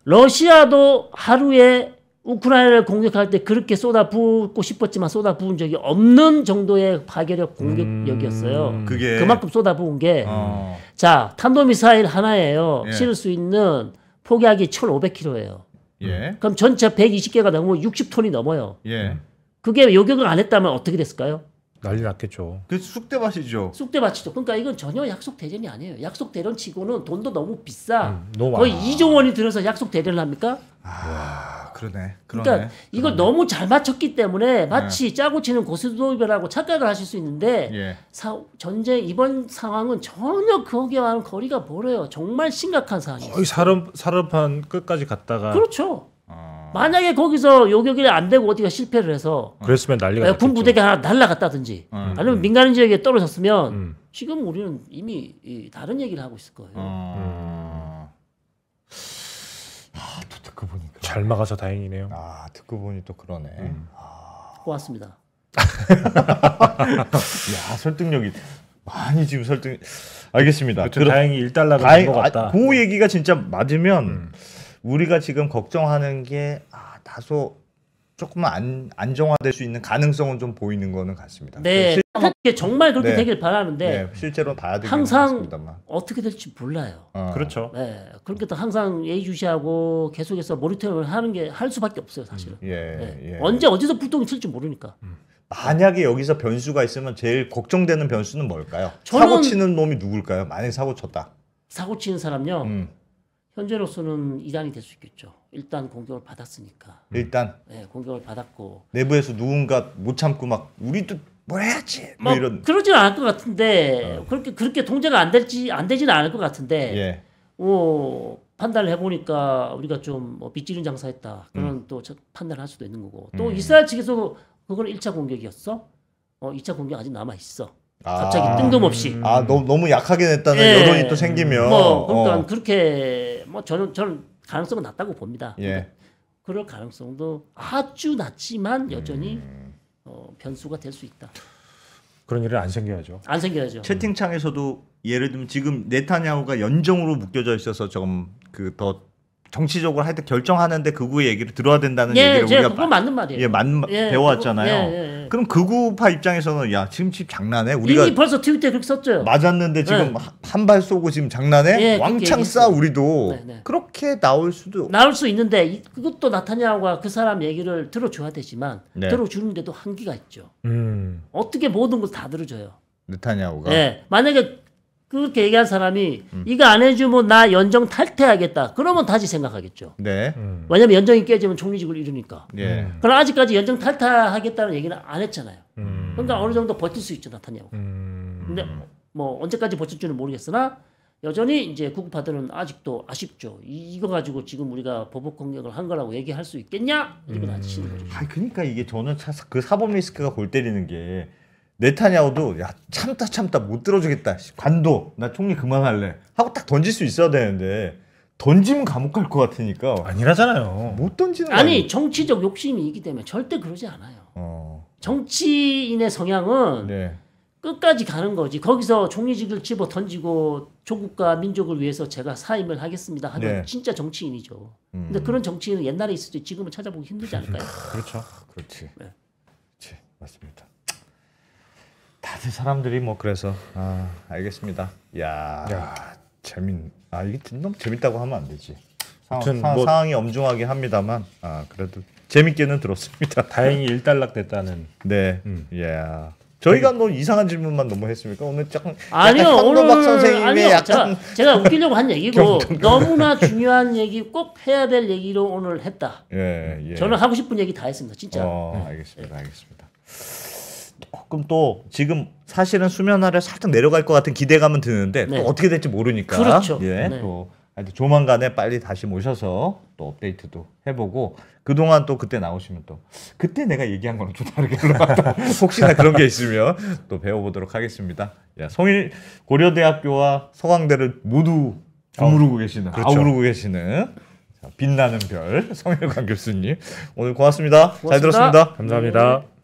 Speaker 3: 러시아도 하루에 우크라이나를 공격할 때 그렇게 쏟아 부고 싶었지만 쏟아 부은 적이 없는 정도의 파괴력 공격력이었어요. 음, 그게... 그만큼 쏟아 부은 게. 어. 자, 탄도미사일 하나예요. 예. 실을 수 있는 포기하기 1,500kg예요. 예. 그럼 전체 120개가 넘으면 60톤이 넘어요. 예. 그게 요격을 안 했다면 어떻게 됐을까요?
Speaker 1: 난리 났겠죠. 그 쑥대밭이죠.
Speaker 3: 쑥대밭이죠. 그러니까 이건 전혀 약속 대전이 아니에요. 약속 대전 치고는 돈도 너무 비싸. 음,
Speaker 1: 너무 거의 2조
Speaker 3: 원이 들어서 약속 대전을 합니까?
Speaker 4: 아... 그러네. 그러네. 그러니까
Speaker 3: 이걸 그러네. 너무 잘 맞췄기 때문에 네. 마치 네. 짜고 치는 고스톱이라고 착각을 하실 수 있는데 예. 사, 전쟁 이번 상황은 전혀 거기와는 거리가 멀어요. 정말 심각한 상황이에요. 거의
Speaker 1: 사람 사람판 끝까지 갔다가
Speaker 3: 그렇죠. 어... 만약에 거기서 요격이 안 되고 어디가 실패를 해서
Speaker 1: 어. 그랬으면 난리가 네, 군
Speaker 3: 부대가 하나 날라갔다든지 음. 음, 아니면 음. 민간인 지역에 떨어졌으면 음. 지금 우리는 이미 다른 얘기를 하고 있을 거예요.
Speaker 1: 어... 음. 아, 또 듣고 보니까. 잘 막아서 다행이네요. 아 듣고 보니 또 그러네. 음.
Speaker 3: 아... 고맙습니다. 야
Speaker 2: 설득력이 많이 지금 설득. 알겠습니다. 그렇죠, 그러... 다행히 1달러가 다행... 된것 같다. 아, 그 얘기가 진짜 맞으면 음. 우리가 지금 걱정하는 게 아, 다소 조금 안, 안정화될 수 있는 가능성은 좀 보이는 거는 같습니다. 네, 어 정말 그렇게 네. 되길 바라는데 네, 실제로 봐야 되는 항상
Speaker 3: 어떻게 될지 몰라요. 어. 그렇죠. 네, 그러니까 항상 예의주시하고 계속해서 모니터링을 하는 게 할 수밖에 없어요, 음, 사실은.
Speaker 4: 음. 예,
Speaker 2: 네. 예. 언제
Speaker 3: 어디서 불똥이 튈지 모르니까. 음.
Speaker 2: 만약에 여기서 변수가 있으면 제일 걱정되는 변수는 뭘까요? 사고 치는 놈이 누굴까요? 만약 사고 쳤다.
Speaker 3: 사고 치는 사람요. 음. 현재로서는 이단이 될 수 있겠죠. 일단 공격을 받았으니까. 음. 일단. 네, 공격을 받았고.
Speaker 2: 내부에서 누군가 못 참고 막 우리도 뭐 해야지. 뭐, 이런.
Speaker 3: 그러진 않을 것 같은데 어. 그렇게 그렇게 통제가 안 될지 안 되지는 않을 것 같은데. 예. 오 판단을 해보니까 우리가 좀뭐 빚지는 장사했다 그런 음. 또 판단을 할 수도 있는 거고 또 음. 이스라엘 측에서 그걸 1차 공격이었어? 어 2차 공격 아직 남아 있어. 갑자기 아. 뜬금없이
Speaker 2: 아 너무 너무 약하게 됐다는 예, 여론이 또 생기면 뭐 그러니까 어.
Speaker 3: 그렇게 뭐 저는 저는 가능성은 낮다고 봅니다. 예. 그럴 가능성도 아주 낮지만 여전히 음. 어, 변수가 될 수 있다.
Speaker 2: 그런 일은 안 생겨야죠. 안 생겨야죠. 채팅창에서도 예를 들면 지금 네타냐후가 연정으로 묶여져 있어서 조금 그더 정치적으로 하여튼 결정하는데 극우의 그 얘기를 들어야 된다는 예, 얘기를 예, 우리가 그건
Speaker 3: 마, 맞는 말이에요. 예,
Speaker 2: 맞는 예, 배워왔잖아요. 예, 예, 그럼 극우파 그 입장에서는 야 지금 집 장난해? 우리가
Speaker 3: 벌써 트윗 때 그렇게 썼죠.
Speaker 2: 맞았는데 지금 한 발 쏘고 지금 장난해? 왕창 쏴 우리도 네, 네. 그렇게 나올 수도
Speaker 3: 나올 수 있는데 그것도 나타냐와 그 사람 얘기를 들어줘야 되지만 네. 들어주는데도 한계가 있죠. 음. 어떻게 모든 걸 다 들어줘요.
Speaker 2: 느타냐오가. 네,
Speaker 3: 만약에 그렇게 얘기한 사람이 음. 이거 안 해주면 나 연정 탈퇴하겠다. 그러면 다시 생각하겠죠. 네. 음. 왜냐면 연정이 깨지면 총리직을 이루니까. 예. 음. 그럼 아직까지 연정 탈퇴하겠다는 얘기는 안 했잖아요. 음. 그러니까 어느 정도 버틸 수 있죠 나타냐고. 음. 근데 뭐 언제까지 버틸 줄은 모르겠으나 여전히 이제 구급파들은 아직도 아쉽죠. 이, 거 가지고 지금 우리가 보복 공격을 한 거라고 얘기할 수 있겠냐?
Speaker 2: 이건 음. 아시는 거죠. 아, 그러니까 이게 저는 그 사법 리스크가 골 때리는 게 네타냐후도 야 참다 참다 못 들어주겠다 관도 나 총리 그만할래 하고 딱 던질 수 있어야 되는데 던지면 감옥 갈 것 같으니까 아니라잖아요 못
Speaker 3: 던지는 아니 정치적 욕심이 기 때문에 절대 그러지 않아요 어... 정치인의 성향은 네. 끝까지 가는 거지 거기서 종이직을 집어 던지고 조국과 민족을 위해서 제가 사임을 하겠습니다 하면 네. 진짜 정치인이죠 음. 근데 그런 정치인은 옛날에 있을지 지금은 찾아보기 힘들지 않을까요
Speaker 2: 그렇죠 그렇지 네.
Speaker 3: 그렇지 맞습니다
Speaker 2: 다들 사람들이 뭐 그래서 아 알겠습니다. 야, 야 재민. 아 이게 너무 재밌다고 하면 안 되지. 아무튼 뭐 상황이 엄중하긴 합니다만 아 그래도 재밌게는 들었습니다. 다행히 일단락 됐다는. 네. 음. 저희가 뭐 이상한 질문만 너무 했습니까? 오늘 조금 아니요 오늘 아니요 약간... 제가,
Speaker 3: 제가 웃기려고 한 얘기고 너무나 중요한 얘기 꼭 해야 될 얘기로 오늘 했다.
Speaker 2: 예, 예. 저는 하고
Speaker 3: 싶은 얘기 다 했습니다, 진짜.
Speaker 2: 어, 네. 알겠습니다, 예. 알겠습니다. 조금 또 지금 사실은 수면 아래 살짝 내려갈 것 같은 기대감은 드는데 네. 또 어떻게 될지 모르니까 그렇죠. 예, 네. 또 조만간에 빨리 다시 모셔서 또 업데이트도 해보고 그동안 또 그때 나오시면 또 그때 내가 얘기한 거랑 좀 다르게 혹시나 그런 게 있으면 또 배워보도록 하겠습니다. 야, 예, 송일 고려대학교와 서강대를 모두 주무르고 어, 계시는 그렇죠. 아우르고 계시는 빛나는 별 성일관 교수님 오늘 고맙습니다. 고맙습니다. 잘 들었습니다. 감사합니다.